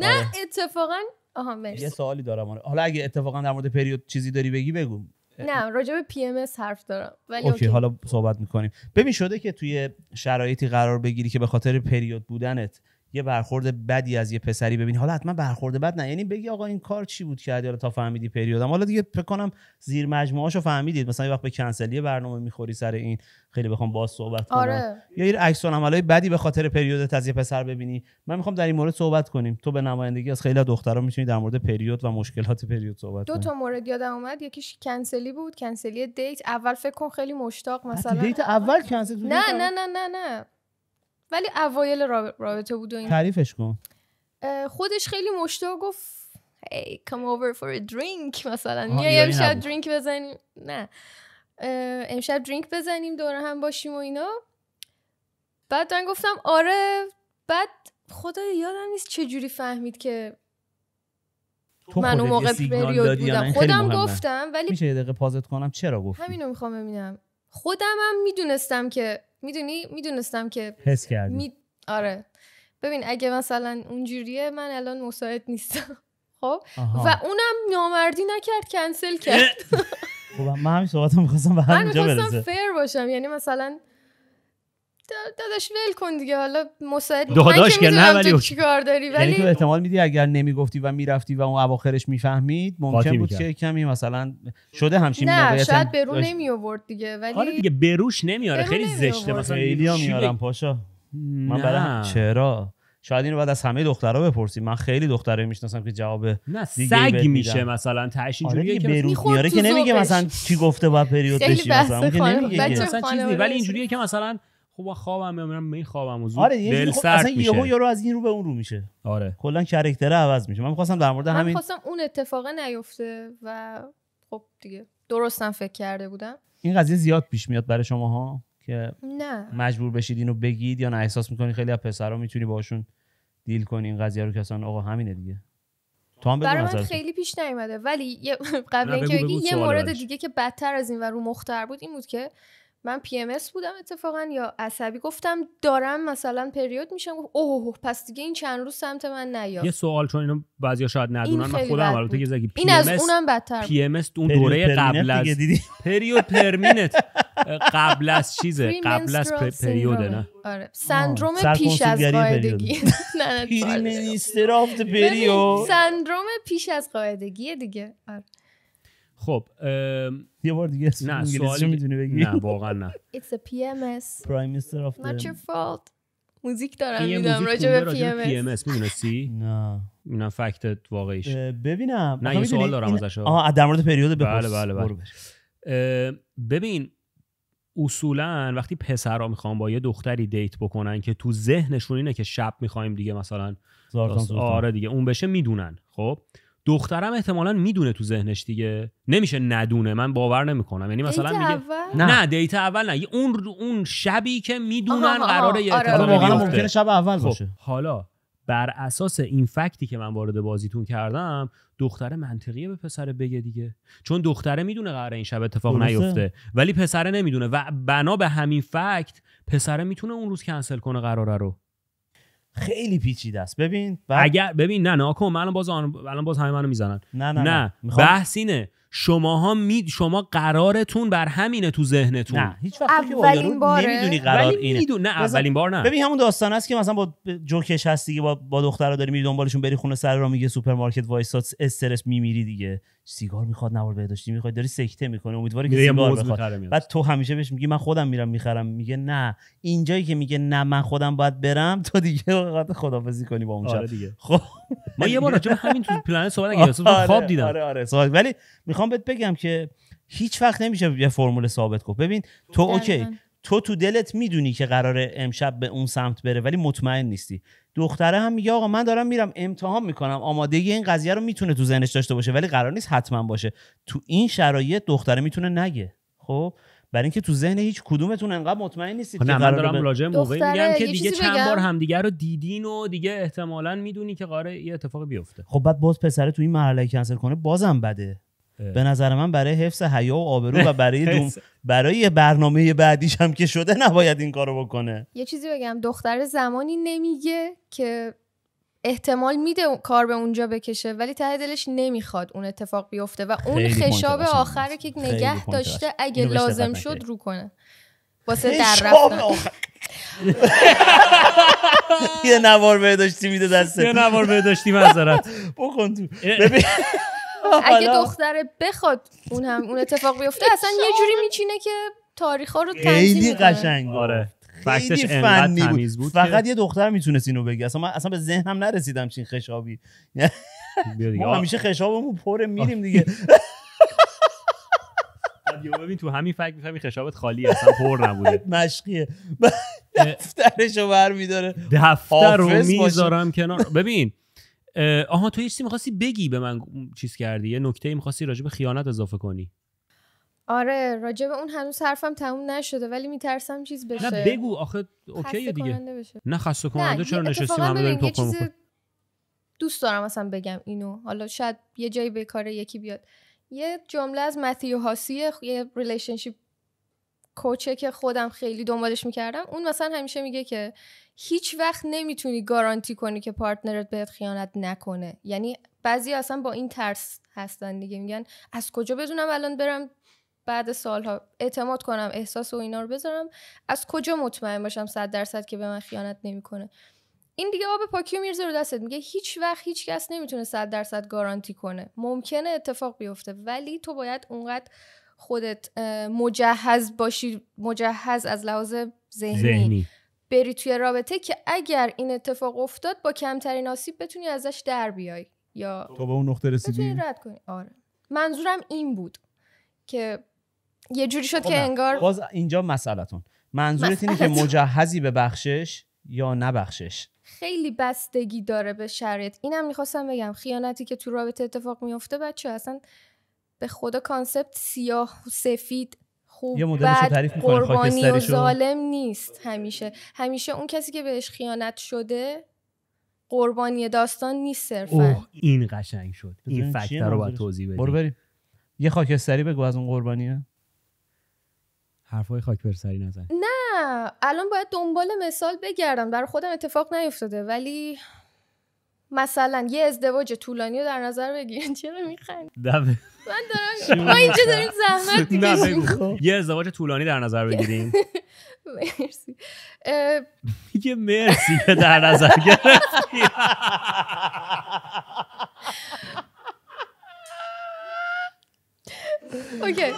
S2: نه آره. اتفاقا آها مرسی یه
S1: سوالی دارم آره، حالا اگه اتفاقا در مورد پریود چیزی داری بگی بگو
S2: نه راجع به پی حرف دارم ولی اوکی, حالا
S1: صحبت میکنیم ببین شده که توی شرایطی قرار بگیری که به خاطر پریود بودنت یه برخورد بدی از یه پسری ببینی حالا حتما برخورد بد نه یعنی بگی آقا این کار چی بود کردی حالا تا فهمیدی پریودم حالا دیگه فکر کنم زیر مجموعهاشو فهمیدید مثلا یه وقت به کنسلی برنامه میخوری سر این خیلی بخوام باز صحبت کنم آره. یا یه عکس عملای بدی به خاطر پریودت از یه پسر ببینی من میخوام در این مورد صحبت کنیم تو به نمایندگی از خیلی دخترا میتونی در مورد پریود و مشکلات پریود صحبت دو تا
S2: مورد یادم اومد یکیش کنسلی بود کنسلی دیت اول فکر کن خیلی مشتاق مثلا دیت اول
S1: کنسل نه نه
S2: نه نه نه ولی اوایل رابطه بود و این تعریفش کن خودش خیلی مشتاق گفت hey come over for a drink مثلا یا امشب درینک بزنیم نه امشب درینک بزنیم دوره هم باشیم و اینا بعد من گفتم آره بعد خدا یادم نیست جوری فهمید که من اون موقع پریود بودم خودم گفتم ولی میشه
S1: یه دقیقه پازت کنم چرا
S3: گفتم
S2: همینو میخوام ببینم خودم هم میدونستم که میدونی میدونستم که
S3: حس کردی می...
S2: آره ببین اگه مثلا اونجوریه من الان مساعد نیستم خب و اونم نامردی نکرد کنسل کرد
S1: خب من همین صحبتو میخواستم به همینجا برسه من میخواستم
S2: فیر باشم یعنی مثلا داداش ول کن دیگه حالا مساعد داداش که نه ولی چیکار داری یعنی ولی تو
S1: احتمال میدی اگر نمیگفتی و میرفتی و اون اواخرش میفهمید ممکن بود که کمی مثلا شده همچین نه شاید برو
S2: نمی آورد دیگه ولی آره دیگه
S3: بروش نمیاره خیلی زشته مثلا خیلی میارم پاشا من
S1: چرا شاید اینو بعد از همه دخترها بپرسی من خیلی دختره میشناسم که جواب سگ میشه مثلا تهش اینجوری آره که میاره که نمیگه مثلا چی گفته با پریود بشی مثلا نمیگه مثلا چیزی ولی
S3: اینجوریه که مثلا و خب خوابم میام میرم این خوابم و
S2: آره دل خب اصلا یهو
S1: یارو از این رو به اون رو میشه آره کلا کرکتره عوض میشه من میخواستم در مورد همین من
S2: اون اتفاق نیفته و خب دیگه درستم فکر کرده بودم
S1: این قضیه زیاد پیش میاد برای شماها که نه مجبور بشید اینو بگید یا نه احساس میکنی خیلی از پسرا میتونی باشون دیل کنی این قضیه رو کسان آقا همینه دیگه تو هم برای من خیلی
S2: پیش نیومده ولی قبل اینکه یه مورد دیگه که بدتر از این و رو مختر بود این بود که من پی بودم اتفاقا یا عصبی گفتم دارم مثلا پریود میشم گفت اوه اوه پس دیگه این چند روز سمت من نیا یه
S3: سوال چون اینو بعضیا شاید ندونن من خودم البته یه زگی این از اونم بدتر پی ام اون دوره قبل از پریود پرمینت قبل از چیزه قبل از پریوده نه
S2: آره سندروم پیش از قاعدگی نه نه پیریود سندروم پیش از قاعدگی دیگه آره
S3: خب یه بار دیگه نه سوالی میدونی بگی نه واقعا نه
S2: It's a PMS Prime Minister of Not your fault موزیک دارم میدم راجع به PMS
S3: PMS میدونستی؟ نه اینا فکت واقعیش ببینم نه این سوال دارم ازش آها در مورد پریود بپرس بله،, بله بله بله ببین اصولا وقتی پسرها میخوان با یه دختری دیت بکنن که تو ذهنشون اینه که شب میخوایم دیگه مثلا آره دیگه اون بشه میدونن خب دخترم احتمالا میدونه تو ذهنش دیگه نمیشه ندونه من باور نمیکنم یعنی مثلا میگه اول؟ نه, نه دیتا اول نه اون اون شبی که میدونن قراره آره، یه آره. واقعا ممکنه شب اول خب، باشه حالا بر اساس این فکتی که من وارد بازیتون کردم دختره منطقیه به پسره بگه دیگه چون دختره میدونه قراره این شب اتفاق نیفته ولی پسره نمیدونه و بنا به همین فکت پسره میتونه اون روز کنسل کنه قراره رو خیلی پیچیده است ببین اگر ببین نه نه کن الان باز آن... الان باز همه منو میزنن نه نه, نه. میخوام... بحث اینه شماها می شما قرارتون بر همینه تو ذهنتون نه
S1: هیچ وقت اولین باره نمیدونی قرار اینه نه اولین بار نه ببین همون داستان است که مثلا با جوکش هست دیگه با با دخترها داری میری دنبالشون بری خونه سر را میگه سوپرمارکت وایسات استرس میمیری دیگه سیگار میخواد نوار بهداشتی میخواد داری سکته میکنه امیدواری که سیگار بخواد بعد تو همیشه بهش میگی من خودم میرم میخرم میگه نه اینجایی که میگه نه من خودم باید برم تو دیگه وقت خدافظی کنی با اون آره دیگه خب ما یه بار راجع همین تو
S3: پلن صحبت کردیم خواب آره، دیدم آره آره ولی
S1: میخوام بهت بگم که هیچ وقت نمیشه یه فرمول ثابت گفت ببین تو اوکی تو تو دلت میدونی که قرار امشب به اون سمت بره ولی مطمئن نیستی دختره هم میگه آقا من دارم میرم امتحان میکنم آمادگی این قضیه رو میتونه تو ذهنش داشته باشه ولی قرار نیست حتما باشه تو این شرایط دختره میتونه نگه خب برای اینکه تو ذهن هیچ کدومتون انقدر مطمئن نیستید خب که من دارم راجع موقعی میگم که دیگه چند بار
S3: همدیگه رو دیدین و دیگه احتمالا میدونی که قراره یه اتفاق بیفته خب بعد باز
S1: پسره تو این مرحله کنسل کنه بازم بده به نظر من برای حفظ حیا و آبرو و برای دوم برای برنامه بعدیش هم که شده نباید این کارو بکنه
S2: یه چیزی بگم دختر زمانی نمیگه که احتمال میده کار به اونجا بکشه ولی ته دلش نمیخواد اون اتفاق بیفته و اون خشاب آخر که نگه داشته اگه لازم شد رو کنه واسه در رفتن
S1: یه نوار بهداشتی میده دسته یه نوار بهداشتی معذرت
S2: بکن تو اگه دختره بخواد اون هم اون اتفاق بیفته اصلا یه جوری میچینه که تاریخ ها رو تنظیم خیلی قشنگاره
S1: خیلی فنی بود. بود فقط یه دختر میتونست اینو بگه اصلا من اصلا به ذهنم نرسیدم چین خشابی ما همیشه خشابمون پره میریم دیگه
S3: ببین تو همین فکر میفهمی خشابت خالی اصلا پر نبوده
S1: مشقیه
S3: دفترشو
S1: برمیداره دفتر رو میذارم
S3: کنار ببین آها تو یه چیزی میخواستی بگی به من چیز کردی یه نکته میخواستی راجب خیانت اضافه کنی
S2: آره راجب اون هنوز حرفم تموم نشده ولی میترسم چیز بشه نه بگو
S3: آخه اوکی دیگه نه خسته کننده چرا نشستی داریم تو
S2: دوست دارم اصلا بگم اینو حالا شاید یه جایی به کار یکی بیاد یه جمله از متیو هاسی یه ریلیشنشیپ کوچه که خودم خیلی دنبالش میکردم اون مثلا همیشه میگه که هیچ وقت نمیتونی گارانتی کنی که پارتنرت بهت خیانت نکنه یعنی بعضی اصلا با این ترس هستن دیگه میگن از کجا بدونم الان برم بعد سالها اعتماد کنم احساس و اینا رو بذارم از کجا مطمئن باشم صد درصد که به من خیانت نمیکنه این دیگه آب پاکی میرزه رو دستت میگه هیچ وقت هیچ کس نمیتونه صد درصد گارانتی کنه ممکنه اتفاق بیفته ولی تو باید اونقدر خودت مجهز باشی مجهز از لحاظ ذهنی. بری توی رابطه که اگر این اتفاق افتاد با کمترین آسیب بتونی ازش در بیای یا تو
S1: خب، به اون نقطه رسیدی
S2: رد کنی آره منظورم این بود که یه جوری شد خب که انگار باز
S1: اینجا مسئلتون منظورت اینه که مجهزی به بخشش یا نبخشش
S2: خیلی بستگی داره به شرایط اینم میخواستم بگم خیانتی که تو رابطه اتفاق میفته بچه اصلا به خدا کانسپت سیاه و سفید خوب یه بد قربانی و ظالم نیست همیشه همیشه اون کسی که بهش خیانت شده قربانی داستان نیست صرفا
S3: این قشنگ شد این فکتر رو باید توضیح بدیم برو بریم
S1: یه خاکستری بگو از اون قربانیه
S3: حرفای خاکپرسری نزن
S2: نه الان باید دنبال مثال بگردم برای خودم اتفاق نیفتاده ولی مثلا یه ازدواج طولانی رو در نظر بگیرین چرا میخند من دارم ما اینجا داریم زحمت خب.
S3: یه ازدواج طولانی در نظر بگیریم
S2: مرسی یه مرسی که در نظر گرفتی اوکی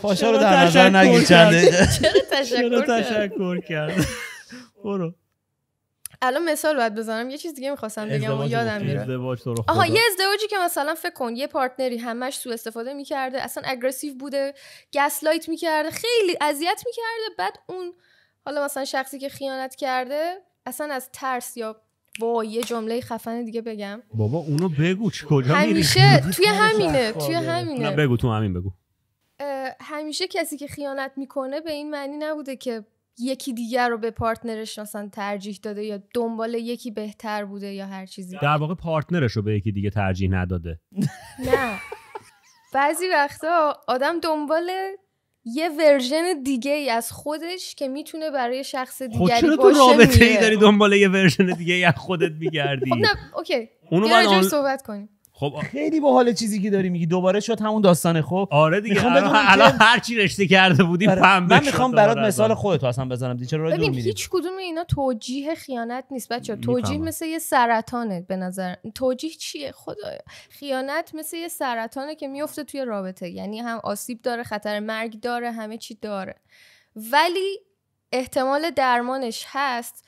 S2: فاشا رو در نظر نگیر چند چرا تشکر کرد برو الان مثال باید بزنم یه چیز دیگه میخواستم بگم و یادم میره آها یه ازدواجی که مثلا فکر کن یه پارتنری همش سوء استفاده میکرده اصلا اگریسیو بوده گسلایت میکرده خیلی اذیت میکرده بعد اون حالا مثلا شخصی که خیانت کرده اصلا از ترس یا با یه جمله خفن دیگه بگم
S3: بابا اونو بگو کجا همیشه توی همینه توی همینه بگو تو همین بگو
S2: همیشه کسی که خیانت میکنه به این معنی نبوده که یکی دیگر رو به پارتنرش مثلا ترجیح داده یا دنبال یکی بهتر بوده یا هر چیزی در
S3: واقع پارتنرش رو به یکی دیگه ترجیح نداده
S2: نه بعضی وقتا آدم دنبال یه ورژن دیگه ای از خودش که میتونه برای شخص خب دیگری باشه تو رابطه ای داری
S3: دنبال یه ورژن دیگه ای از خودت میگردی خب نه
S2: اوکی اونو من صحبت کنیم
S1: خب خیلی باحال چیزی که داری میگی دوباره شد همون داستان خب آره دیگه الان هر چی رشته کرده بودی آره. من میخوام برات مثال خودتو اصلا بزنم دیگه چرا ببین هیچ
S2: کدوم اینا توجیه خیانت نیست بچه توجیه مثل یه سرطانه به نظر توجیه چیه خدایا خیانت مثل یه سرطانه که میفته توی رابطه یعنی هم آسیب داره خطر مرگ داره همه چی داره ولی احتمال درمانش هست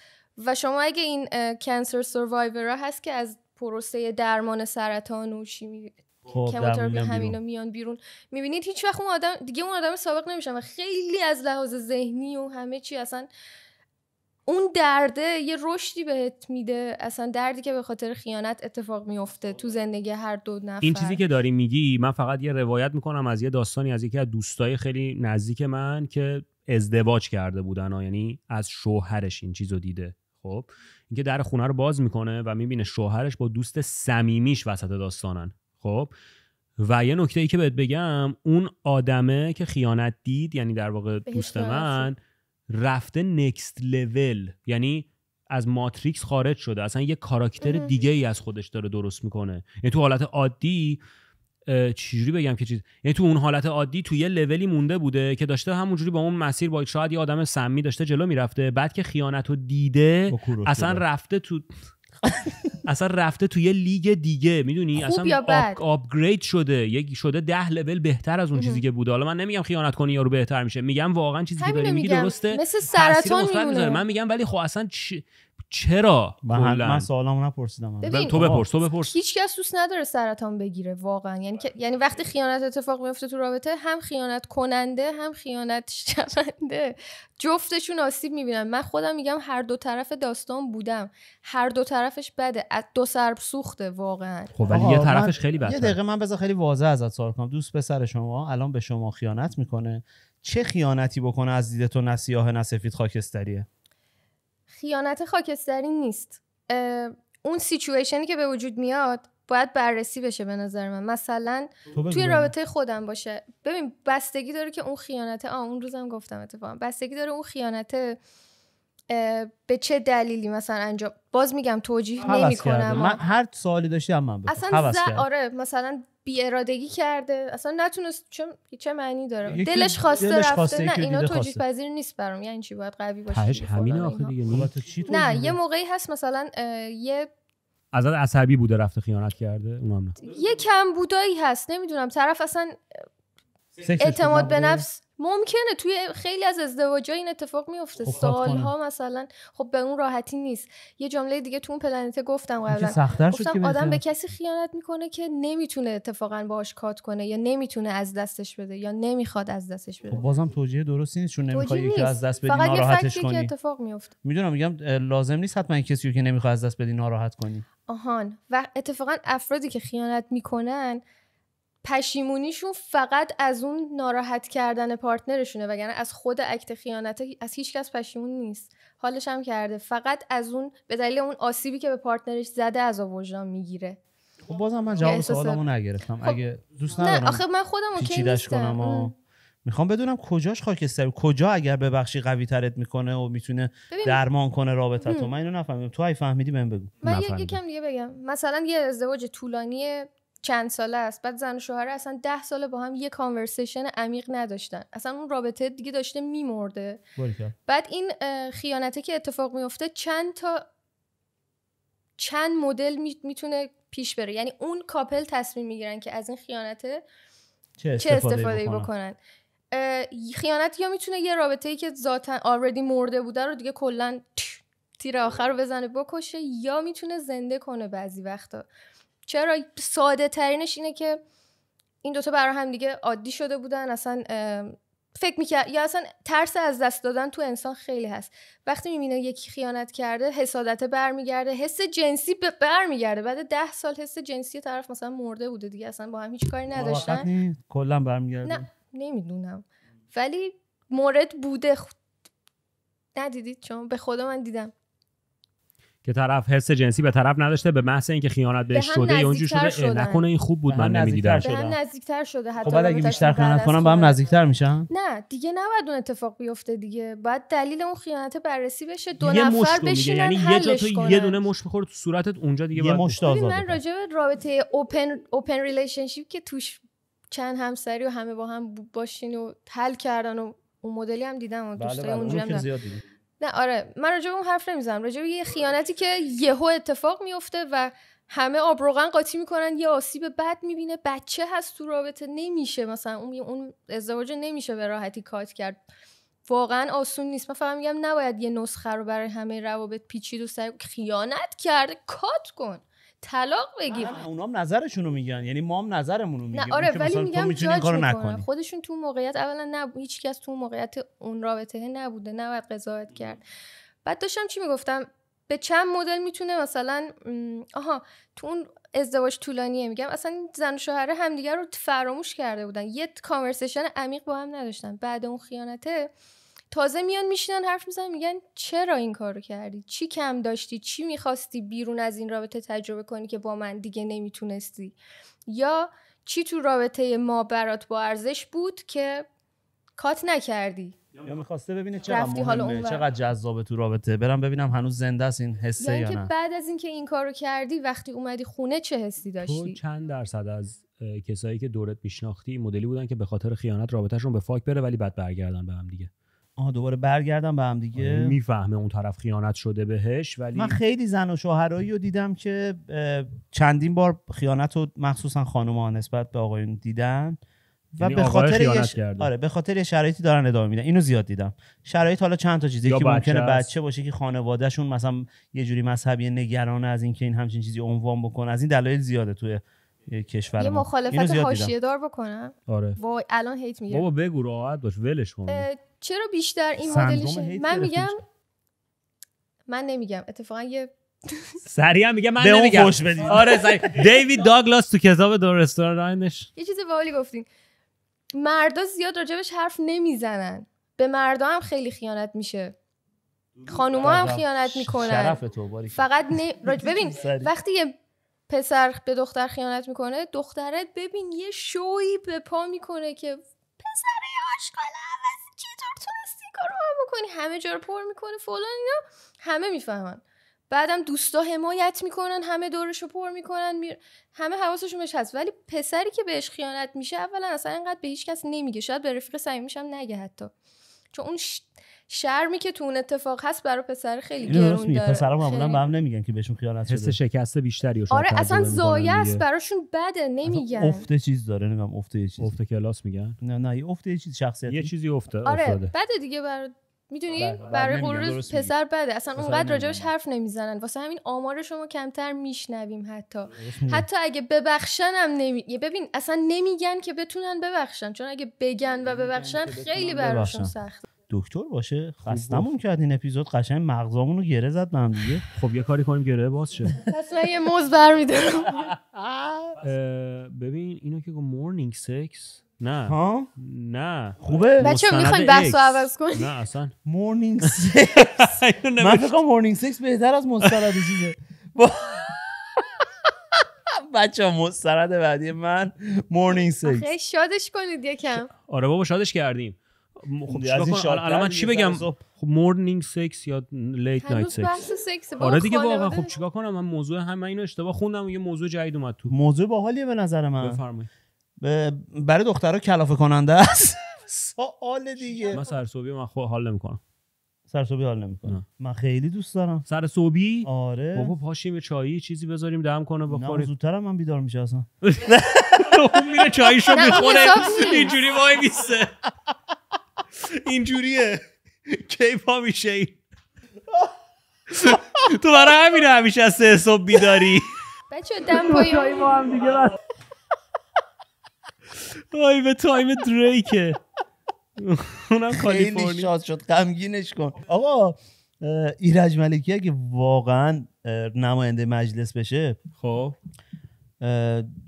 S2: و شما اگه این کنسر سروایور هست که از پروسه درمان سرطان و شیمی
S3: خب همینا
S2: میان بیرون میبینید هیچ وقت اون آدم دیگه اون آدم سابق نمیشن و خیلی از لحاظ ذهنی و همه چی اصلا اون درده یه رشدی بهت میده اصلا دردی که به خاطر خیانت اتفاق میفته تو زندگی هر دو نفر این چیزی
S3: که داری میگی من فقط یه روایت میکنم از یه داستانی از یکی از دوستای خیلی نزدیک من که ازدواج کرده بودن یعنی از شوهرش این چیزو دیده خب اینکه در خونه رو باز میکنه و میبینه شوهرش با دوست صمیمیش وسط داستانن خب و یه نکته ای که بهت بگم اون آدمه که خیانت دید یعنی در واقع دوست من رفته نکست لول یعنی از ماتریکس خارج شده اصلا یه کاراکتر دیگه ای از خودش داره درست میکنه یعنی تو حالت عادی چجوری بگم که چیز یعنی تو اون حالت عادی تو یه لولی مونده بوده که داشته همونجوری با اون مسیر با شاید یه آدم سمی داشته جلو میرفته بعد که خیانت رو دیده اصلا رفته تو اصلا رفته تو یه لیگ دیگه میدونی اصلا آپگرید شده یک شده ده لول بهتر از اون چیزی که بوده حالا من نمیگم خیانت کنی رو بهتر میشه میگم واقعا چیزی که داری میگی درسته مثل سرطان من میگم ولی خب چرا من, من سوالمو نپرسیدم بله، تو خب، بپرس تو بپرس
S2: هیچ کس دوست نداره سرطان بگیره واقعا یعنی یعنی وقتی خیانت اتفاق میفته تو رابطه هم خیانت کننده هم خیانت شونده جفتشون آسیب میبینن من خودم میگم هر دو طرف داستان بودم هر دو طرفش بده از دو سرب سوخته واقعا خب
S3: ولی یه طرفش خیلی بده
S1: یه دقیقه من بذار خیلی واضح ازت سوال کنم دوست پسر شما الان به شما خیانت میکنه چه خیانتی بکنه از دید تو نه خاکستریه
S2: خیانت خاکستری نیست اون سیچویشنی که به وجود میاد باید بررسی بشه به نظر من مثلا توی رابطه خودم باشه ببین بستگی داره که اون خیانته آ اون روزم گفتم اتفاقا بستگی داره اون خیانته به چه دلیلی مثلا انجام باز میگم توجیه نمی کنم
S1: هر سوالی داشتی من اصلا
S2: آره مثلا بی کرده اصلا نتونست چه, چه معنی داره دلش خواسته رفته نه اینا توجیه پذیر نیست برام یعنی چی باید قوی باشه همین آخه دیگه خب، نه یه موقعی هست مثلا یه
S3: ازت عصبی بوده رفته خیانت کرده اونم
S2: یه کم بودایی هست نمیدونم طرف اصلا اعتماد به نفس ممکنه توی خیلی از ازدواج این اتفاق میفته خب، ها مثلا خب به اون راحتی نیست یه جمله دیگه تو اون پلنت گفتم قبلا گفتم آدم به کسی خیانت میکنه که نمیتونه اتفاقا باهاش کات کنه یا نمیتونه از دستش بده یا نمیخواد از دستش بده خب
S1: بازم توجیه درستی نیست چون نمیخواد یکی از دست بدی ناراحتش کنی اتفاق میفته میدونم میگم لازم نیست حتما کسی که نمیخواد از دست بدی ناراحت کنی
S2: آهان و اتفاقا افرادی که خیانت میکنن پشیمونیشون فقط از اون ناراحت کردن پارتنرشونه وگرنه از خود اکت خیانت از هیچ کس پشیمون نیست حالش هم کرده فقط از اون به دلیل اون آسیبی که به پارتنرش زده از وجدان میگیره خب بازم من جواب سوالمو
S1: نگرفتم خب، اگه دوست ندارم نه آخه من خودم اوکی کنم و... میخوام بدونم کجاش خاکستر کجا اگر ببخشی قوی ترت میکنه و میتونه درمان کنه رابطه تو من اینو نفهمیدم تو ای فهمیدی بهم بگو من
S2: یکم دیگه بگم مثلا یه ازدواج طولانی چند ساله است بعد زن و شوهر اصلا ده ساله با هم یه کانورسیشن عمیق نداشتن اصلا اون رابطه دیگه داشته میمرده بعد این خیانته که اتفاق میفته چند تا چند مدل میتونه پیش بره یعنی اون کاپل تصمیم میگیرن که از این خیانته چه استفاده, بکنن, خیانت یا میتونه یه رابطه ای که ذاتا آردی مرده بوده رو دیگه کلا تیر آخر رو بزنه بکشه یا میتونه زنده کنه بعضی وقتا چرا ساده ترینش اینه که این دوتا برای هم دیگه عادی شده بودن اصلا فکر میکرد یا اصلا ترس از دست دادن تو انسان خیلی هست وقتی میبینه یکی خیانت کرده حسادت برمیگرده حس جنسی برمیگرده بعد ده سال حس جنسی طرف مثلا مرده بوده دیگه اصلا با هم هیچ کاری نداشتن
S1: کلا برمیگرده
S2: نه نمیدونم ولی مورد بوده ندیدید چون به خدا من دیدم
S3: که طرف حس جنسی به طرف نداشته به محض اینکه خیانت بهش به شده اونجوری شده نکنه این خوب بود من نمیدیدم شده. هم
S2: نزدیکتر شده حتی خب بعد اگه بیشتر خیانت کنم به هم
S3: نزدیکتر میشن
S2: نه دیگه نباید اون اتفاق بیفته دیگه بعد دلیل اون خیانت بررسی بشه دو نفر بشینن یعنی یه یه تو یه دونه
S3: مش بخوره تو صورتت اونجا دیگه یه مش آزاد من
S2: راجع به رابطه اوپن اوپن ریلیشنشیپ که توش چند همسری و همه با هم باشین و حل کردن و اون مدلی هم دیدم و بله، دوستای بله، اونجا. هم نه آره من راجع اون حرف نمیزنم راجع یه خیانتی که یهو اتفاق میفته و همه آب روغن قاطی میکنن یه آسیب بد میبینه بچه هست تو رابطه نمیشه مثلا اون اون ازدواج نمیشه به راحتی کات کرد واقعا آسون نیست من فقط میگم نباید یه نسخه رو برای همه روابط پیچید و خیانت کرده کات کن طلاق بگیر اونا
S1: هم نظرشون رو میگن یعنی ما هم نظرمون رو میگیم آره ولی میگم کارو نکن.
S2: خودشون تو موقعیت اولا نب... هیچ کس تو موقعیت اون رابطه نبوده نباید قضاوت کرد بعد داشتم چی میگفتم به چند مدل میتونه مثلا آها تو اون ازدواج طولانیه میگم اصلا زن و شوهره همدیگه رو فراموش کرده بودن یه کامرسیشن عمیق با هم نداشتن بعد اون خیانته تازه میان میشینن حرف میزنن میگن چرا این کارو کردی چی کم داشتی چی میخواستی بیرون از این رابطه تجربه کنی که با من دیگه نمیتونستی یا چی تو رابطه ما برات با ارزش بود که کات نکردی
S1: یا میخواسته ببینه چقدر مهمه چقدر تو رابطه برم
S3: ببینم هنوز زنده است این حسه یا, یا نه
S2: بعد از اینکه این کارو کردی وقتی اومدی خونه چه حسی داشتی تو
S3: چند درصد از کسایی که دورت میشناختی مدلی بودن که به خاطر خیانت رابطهشون به فاک بره ولی بعد برگردن به هم دیگه آها دوباره برگردم به هم دیگه آره، میفهمه اون طرف خیانت شده بهش ولی من
S1: خیلی زن و شوهرایی رو دیدم که
S3: چندین بار
S1: خیانت رو مخصوصا ها نسبت به آقایون دیدن و یعنی به خاطر آره به خاطر شرایطی دارن ادامه میدن اینو زیاد دیدم شرایط حالا چند تا چیزی که ممکنه بچه باشه که خانوادهشون مثلا یه جوری مذهبی نگران از اینکه این همچین چیزی عنوان بکنه از این دلایل زیاده توی
S3: کشور یه مخالفت
S2: بکنم آره. وای الان هیت میگیره بابا
S3: بگو راحت باش ولش کن
S2: چرا بیشتر این مدلشه من میگم من نمیگم اتفاقا یه
S3: سریع میگه من نمیگم خوش آره سریع دیوید داگلاس تو کتاب دور رستورانش
S2: یه چیز باحالی گفتین مردا زیاد راجبش حرف نمیزنن به مردا هم خیلی خیانت میشه خانوما هم خیانت میکنن فقط نه راج... ببین وقتی یه پسر به دختر خیانت میکنه دخترت ببین یه شوی به پا میکنه که پسر عاشقاله میکنی همه جا رو پر میکنه فلان اینا همه میفهمن بعدم دوستا حمایت میکنن همه دورش رو پر میکنن می... همه حواسشون بهش هست ولی پسری که بهش خیانت میشه اولا اصلا اینقدر به هیچ کس نمیگه شاید به رفیق صمیمیش هم نگه حتی چون اون شرمی که تو اون اتفاق هست برای پسر خیلی گرون داره پسرا معمولا به
S1: هم نمیگن که بهشون خیانت شده حس شکست بیشتری آره اصلا زایه است
S2: براشون بده نمیگن افته
S1: چیز داره نمیگم افته چیز افته کلاس میگن نه نه افت افته چیز
S3: شخصیت یه چیزی افته آره بده
S2: دیگه برای میدونی بله، بله. برای غرور پسر بده اصلا اونقدر راجبش حرف نمیزنن واسه همین آمار شما کمتر میشنویم حتی حتی اگه ببخشن هم نمی... ببین اصلا نمیگن که بتونن ببخشن چون اگه بگن و ببخشن خیلی براشون سخت
S1: دکتر باشه خستمون کرد این اپیزود قشنگ مغزامون رو
S3: گره زد من دیگه خب یه کاری کنیم گره باز شد
S2: پس من یه موز برمیدارم
S3: ببین اینو که مورنینگ سکس نه ها نه خوبه بچه میخواین بحث رو عوض کنیم نه اصلا
S1: مورنینگ سیکس من فکر مورنینگ سیکس بهتر از مسترد چیزه بچه
S3: ها مسترد بعدی من مورنینگ سیکس
S2: خیلی شادش کنید یکم
S3: آره بابا شادش کردیم خب الان من چی بگم خب مورنینگ سکس یا لیت نایت سکس آره دیگه واقعا خب چیکار کنم من موضوع هم اینو اشتباه خوندم یه موضوع جدید اومد تو موضوع باحالیه به نظر من بفرمایید برای دخترها کلافه کننده است سوال دیگه من سرسوبی من خود خب حال نمیکنم سرسوبی حال نمیکنم من خیلی دوست دارم سرسوبی آره بابا پاشیم یه چایی چیزی بذاریم دم کنه بخوریم زودتر من بیدار میشه اصلا اون میره چاییشو میخوره اینجوری وای میسه اینجوریه کی میشه این تو برای همین همیشه از سه صبح بیداری
S2: بچه دم با هم دیگه وای به تایم
S3: دریکه
S1: اونم خیلی شاد شد غمگینش کن آقا ایرج ملکی اگه واقعا نماینده مجلس بشه خب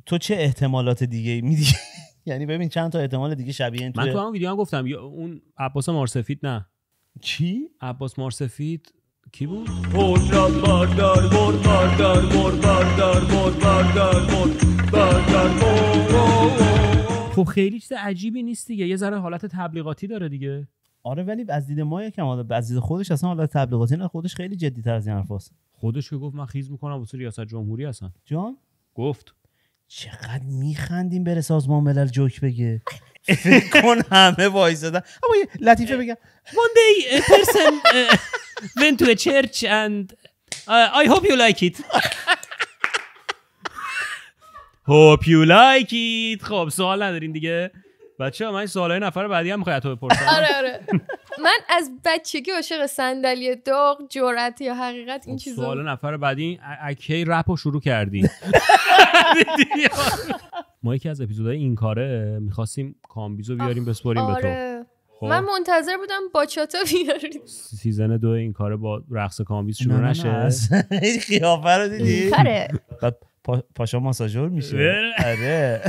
S3: تو چه احتمالات دیگه میدی
S1: یعنی ببین چند تا احتمال دیگه شبیه این من تو همون
S3: ویدیو هم گفتم اون عباس مارسفید نه چی عباس مارسفید کی بود بر بر بر خب خیلی چیز عجیبی نیست دیگه یه ذره حالت تبلیغاتی داره دیگه
S1: آره ولی از دید ما یکم آره از دید خودش اصلا حالت تبلیغاتی نه خودش خیلی جدی تر از این حرفاست
S3: خودش که گفت من خیز میکنم واسه ریاست جمهوری هستن جان گفت
S1: چقدر میخندیم بره سازمان ملل جوک بگه
S3: کن همه
S1: زده. اما یه لطیفه بگم one day a person uh, went to a church
S3: and uh, I hope you Hope you like it خب سوال ندارین دیگه بچه من سوالای نفر بعدی هم میخواد تو بپرسم
S2: آره آره من از بچگی عاشق صندلی داغ جرأت یا حقیقت این خب، چیزا سوال
S3: نفر بعدی اکی رپو شروع کردی ما یکی از اپیزودهای این کاره میخواستیم کامبیزو بیاریم بسپاریم به تو آره.
S2: خب. من منتظر بودم باچاتا بیاریم
S3: سیزن دو این کاره با رقص کامبیز شروع نشه
S1: خیافه رو
S3: دیدی پاشا ماساژور میشه آره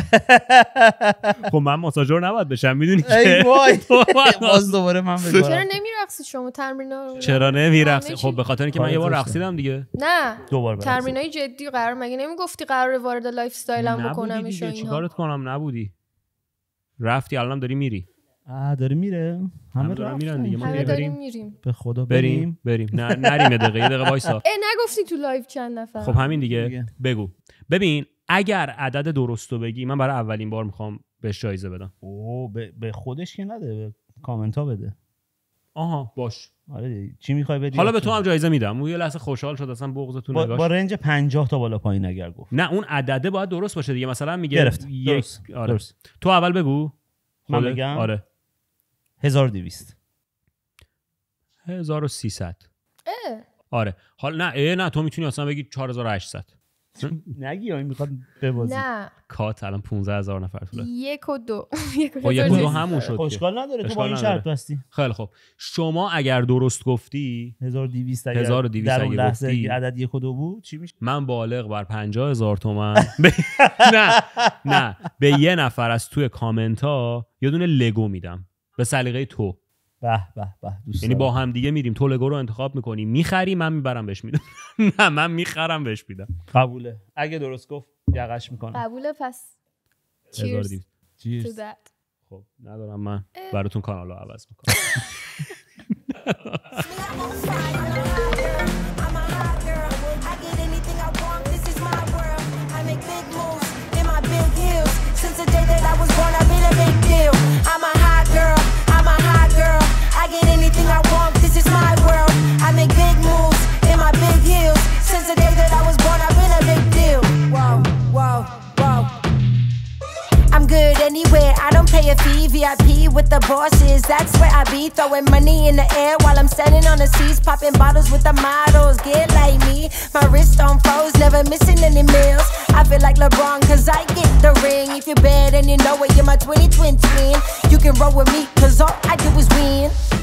S3: خب من ماساژور نباید بشم میدونی که ای خب، باز دوباره من بگم چرا
S2: نمیرقصید شما ترمینا چرا
S3: نمیرقصید خب به خاطر اینکه من یه بار آره، رقصیدم دیگه
S2: نه دوباره تمرینای جدی قرار مگه نمیگفتی قرار وارد لایف استایلم بکنم ایشون چی چیکارت
S3: کنم نبودی رفتی الانم داری میری آ
S1: داره میره همه دارن میرن دیگه ما همه داریم میریم به خدا بریم
S3: بریم نه نریم دقیقه یه دقیقه وایسا
S2: نگفتی تو لایو چند نفر خب همین دیگه
S3: بگو ببین اگر عدد درست رو بگی من برای اولین بار میخوام به جایزه بدم او به خودش که نده به کامنت ها بده آها باش آره چی میخوای بدی حالا به تو هم جایزه میدم اون یه لحظه خوشحال شد اصلا بغضتون تو نگاش با, با
S1: رنج 50 تا بالا پایین اگر گفت
S3: نه اون عدده باید درست باشه دیگه مثلا میگه یک درست. آره. تو اول بگو من بگم آره 1200 1300 آره حالا نه نه تو میتونی اصلا بگی 4800 نگی این میخواد ببازی نه کات الان 15000 نفر طوله
S2: یک و دو یک و دو خب، همون شد اشکال نداره تو با این شرط بستی خیلی
S3: خب شما اگر درست گفتی 1200 اگر 1200 در اون لحظه عدد یک و دو بود چی میشه من بالغ بر 50000 تومن نه نه به یه نفر از توی کامنت ها یه دونه لگو میدم به سلیقه تو
S1: به به به دوست یعنی با
S3: هم دیگه میریم تو رو انتخاب میکنی میخری من میبرم بهش میدم نه من میخرم بهش میدم قبوله اگه درست گفت یقش میکنم
S2: قبوله پس چیرز
S3: خب ندارم من براتون کانال رو عوض میکنم
S2: make big moves in my big heels. Since the day that I was born, I've been a big deal. Wow, wow, wow. I'm good anywhere, I don't pay a fee. VIP with the bosses, that's where I be. Throwing money in the air while I'm standing on the seats. Popping bottles with the models, get like me. My wrist on froze, never missing any meals. I feel like LeBron, cause I get the ring. If you're bad and you know it, you're my 20 twin twin. You can roll with me, cause all I do is win.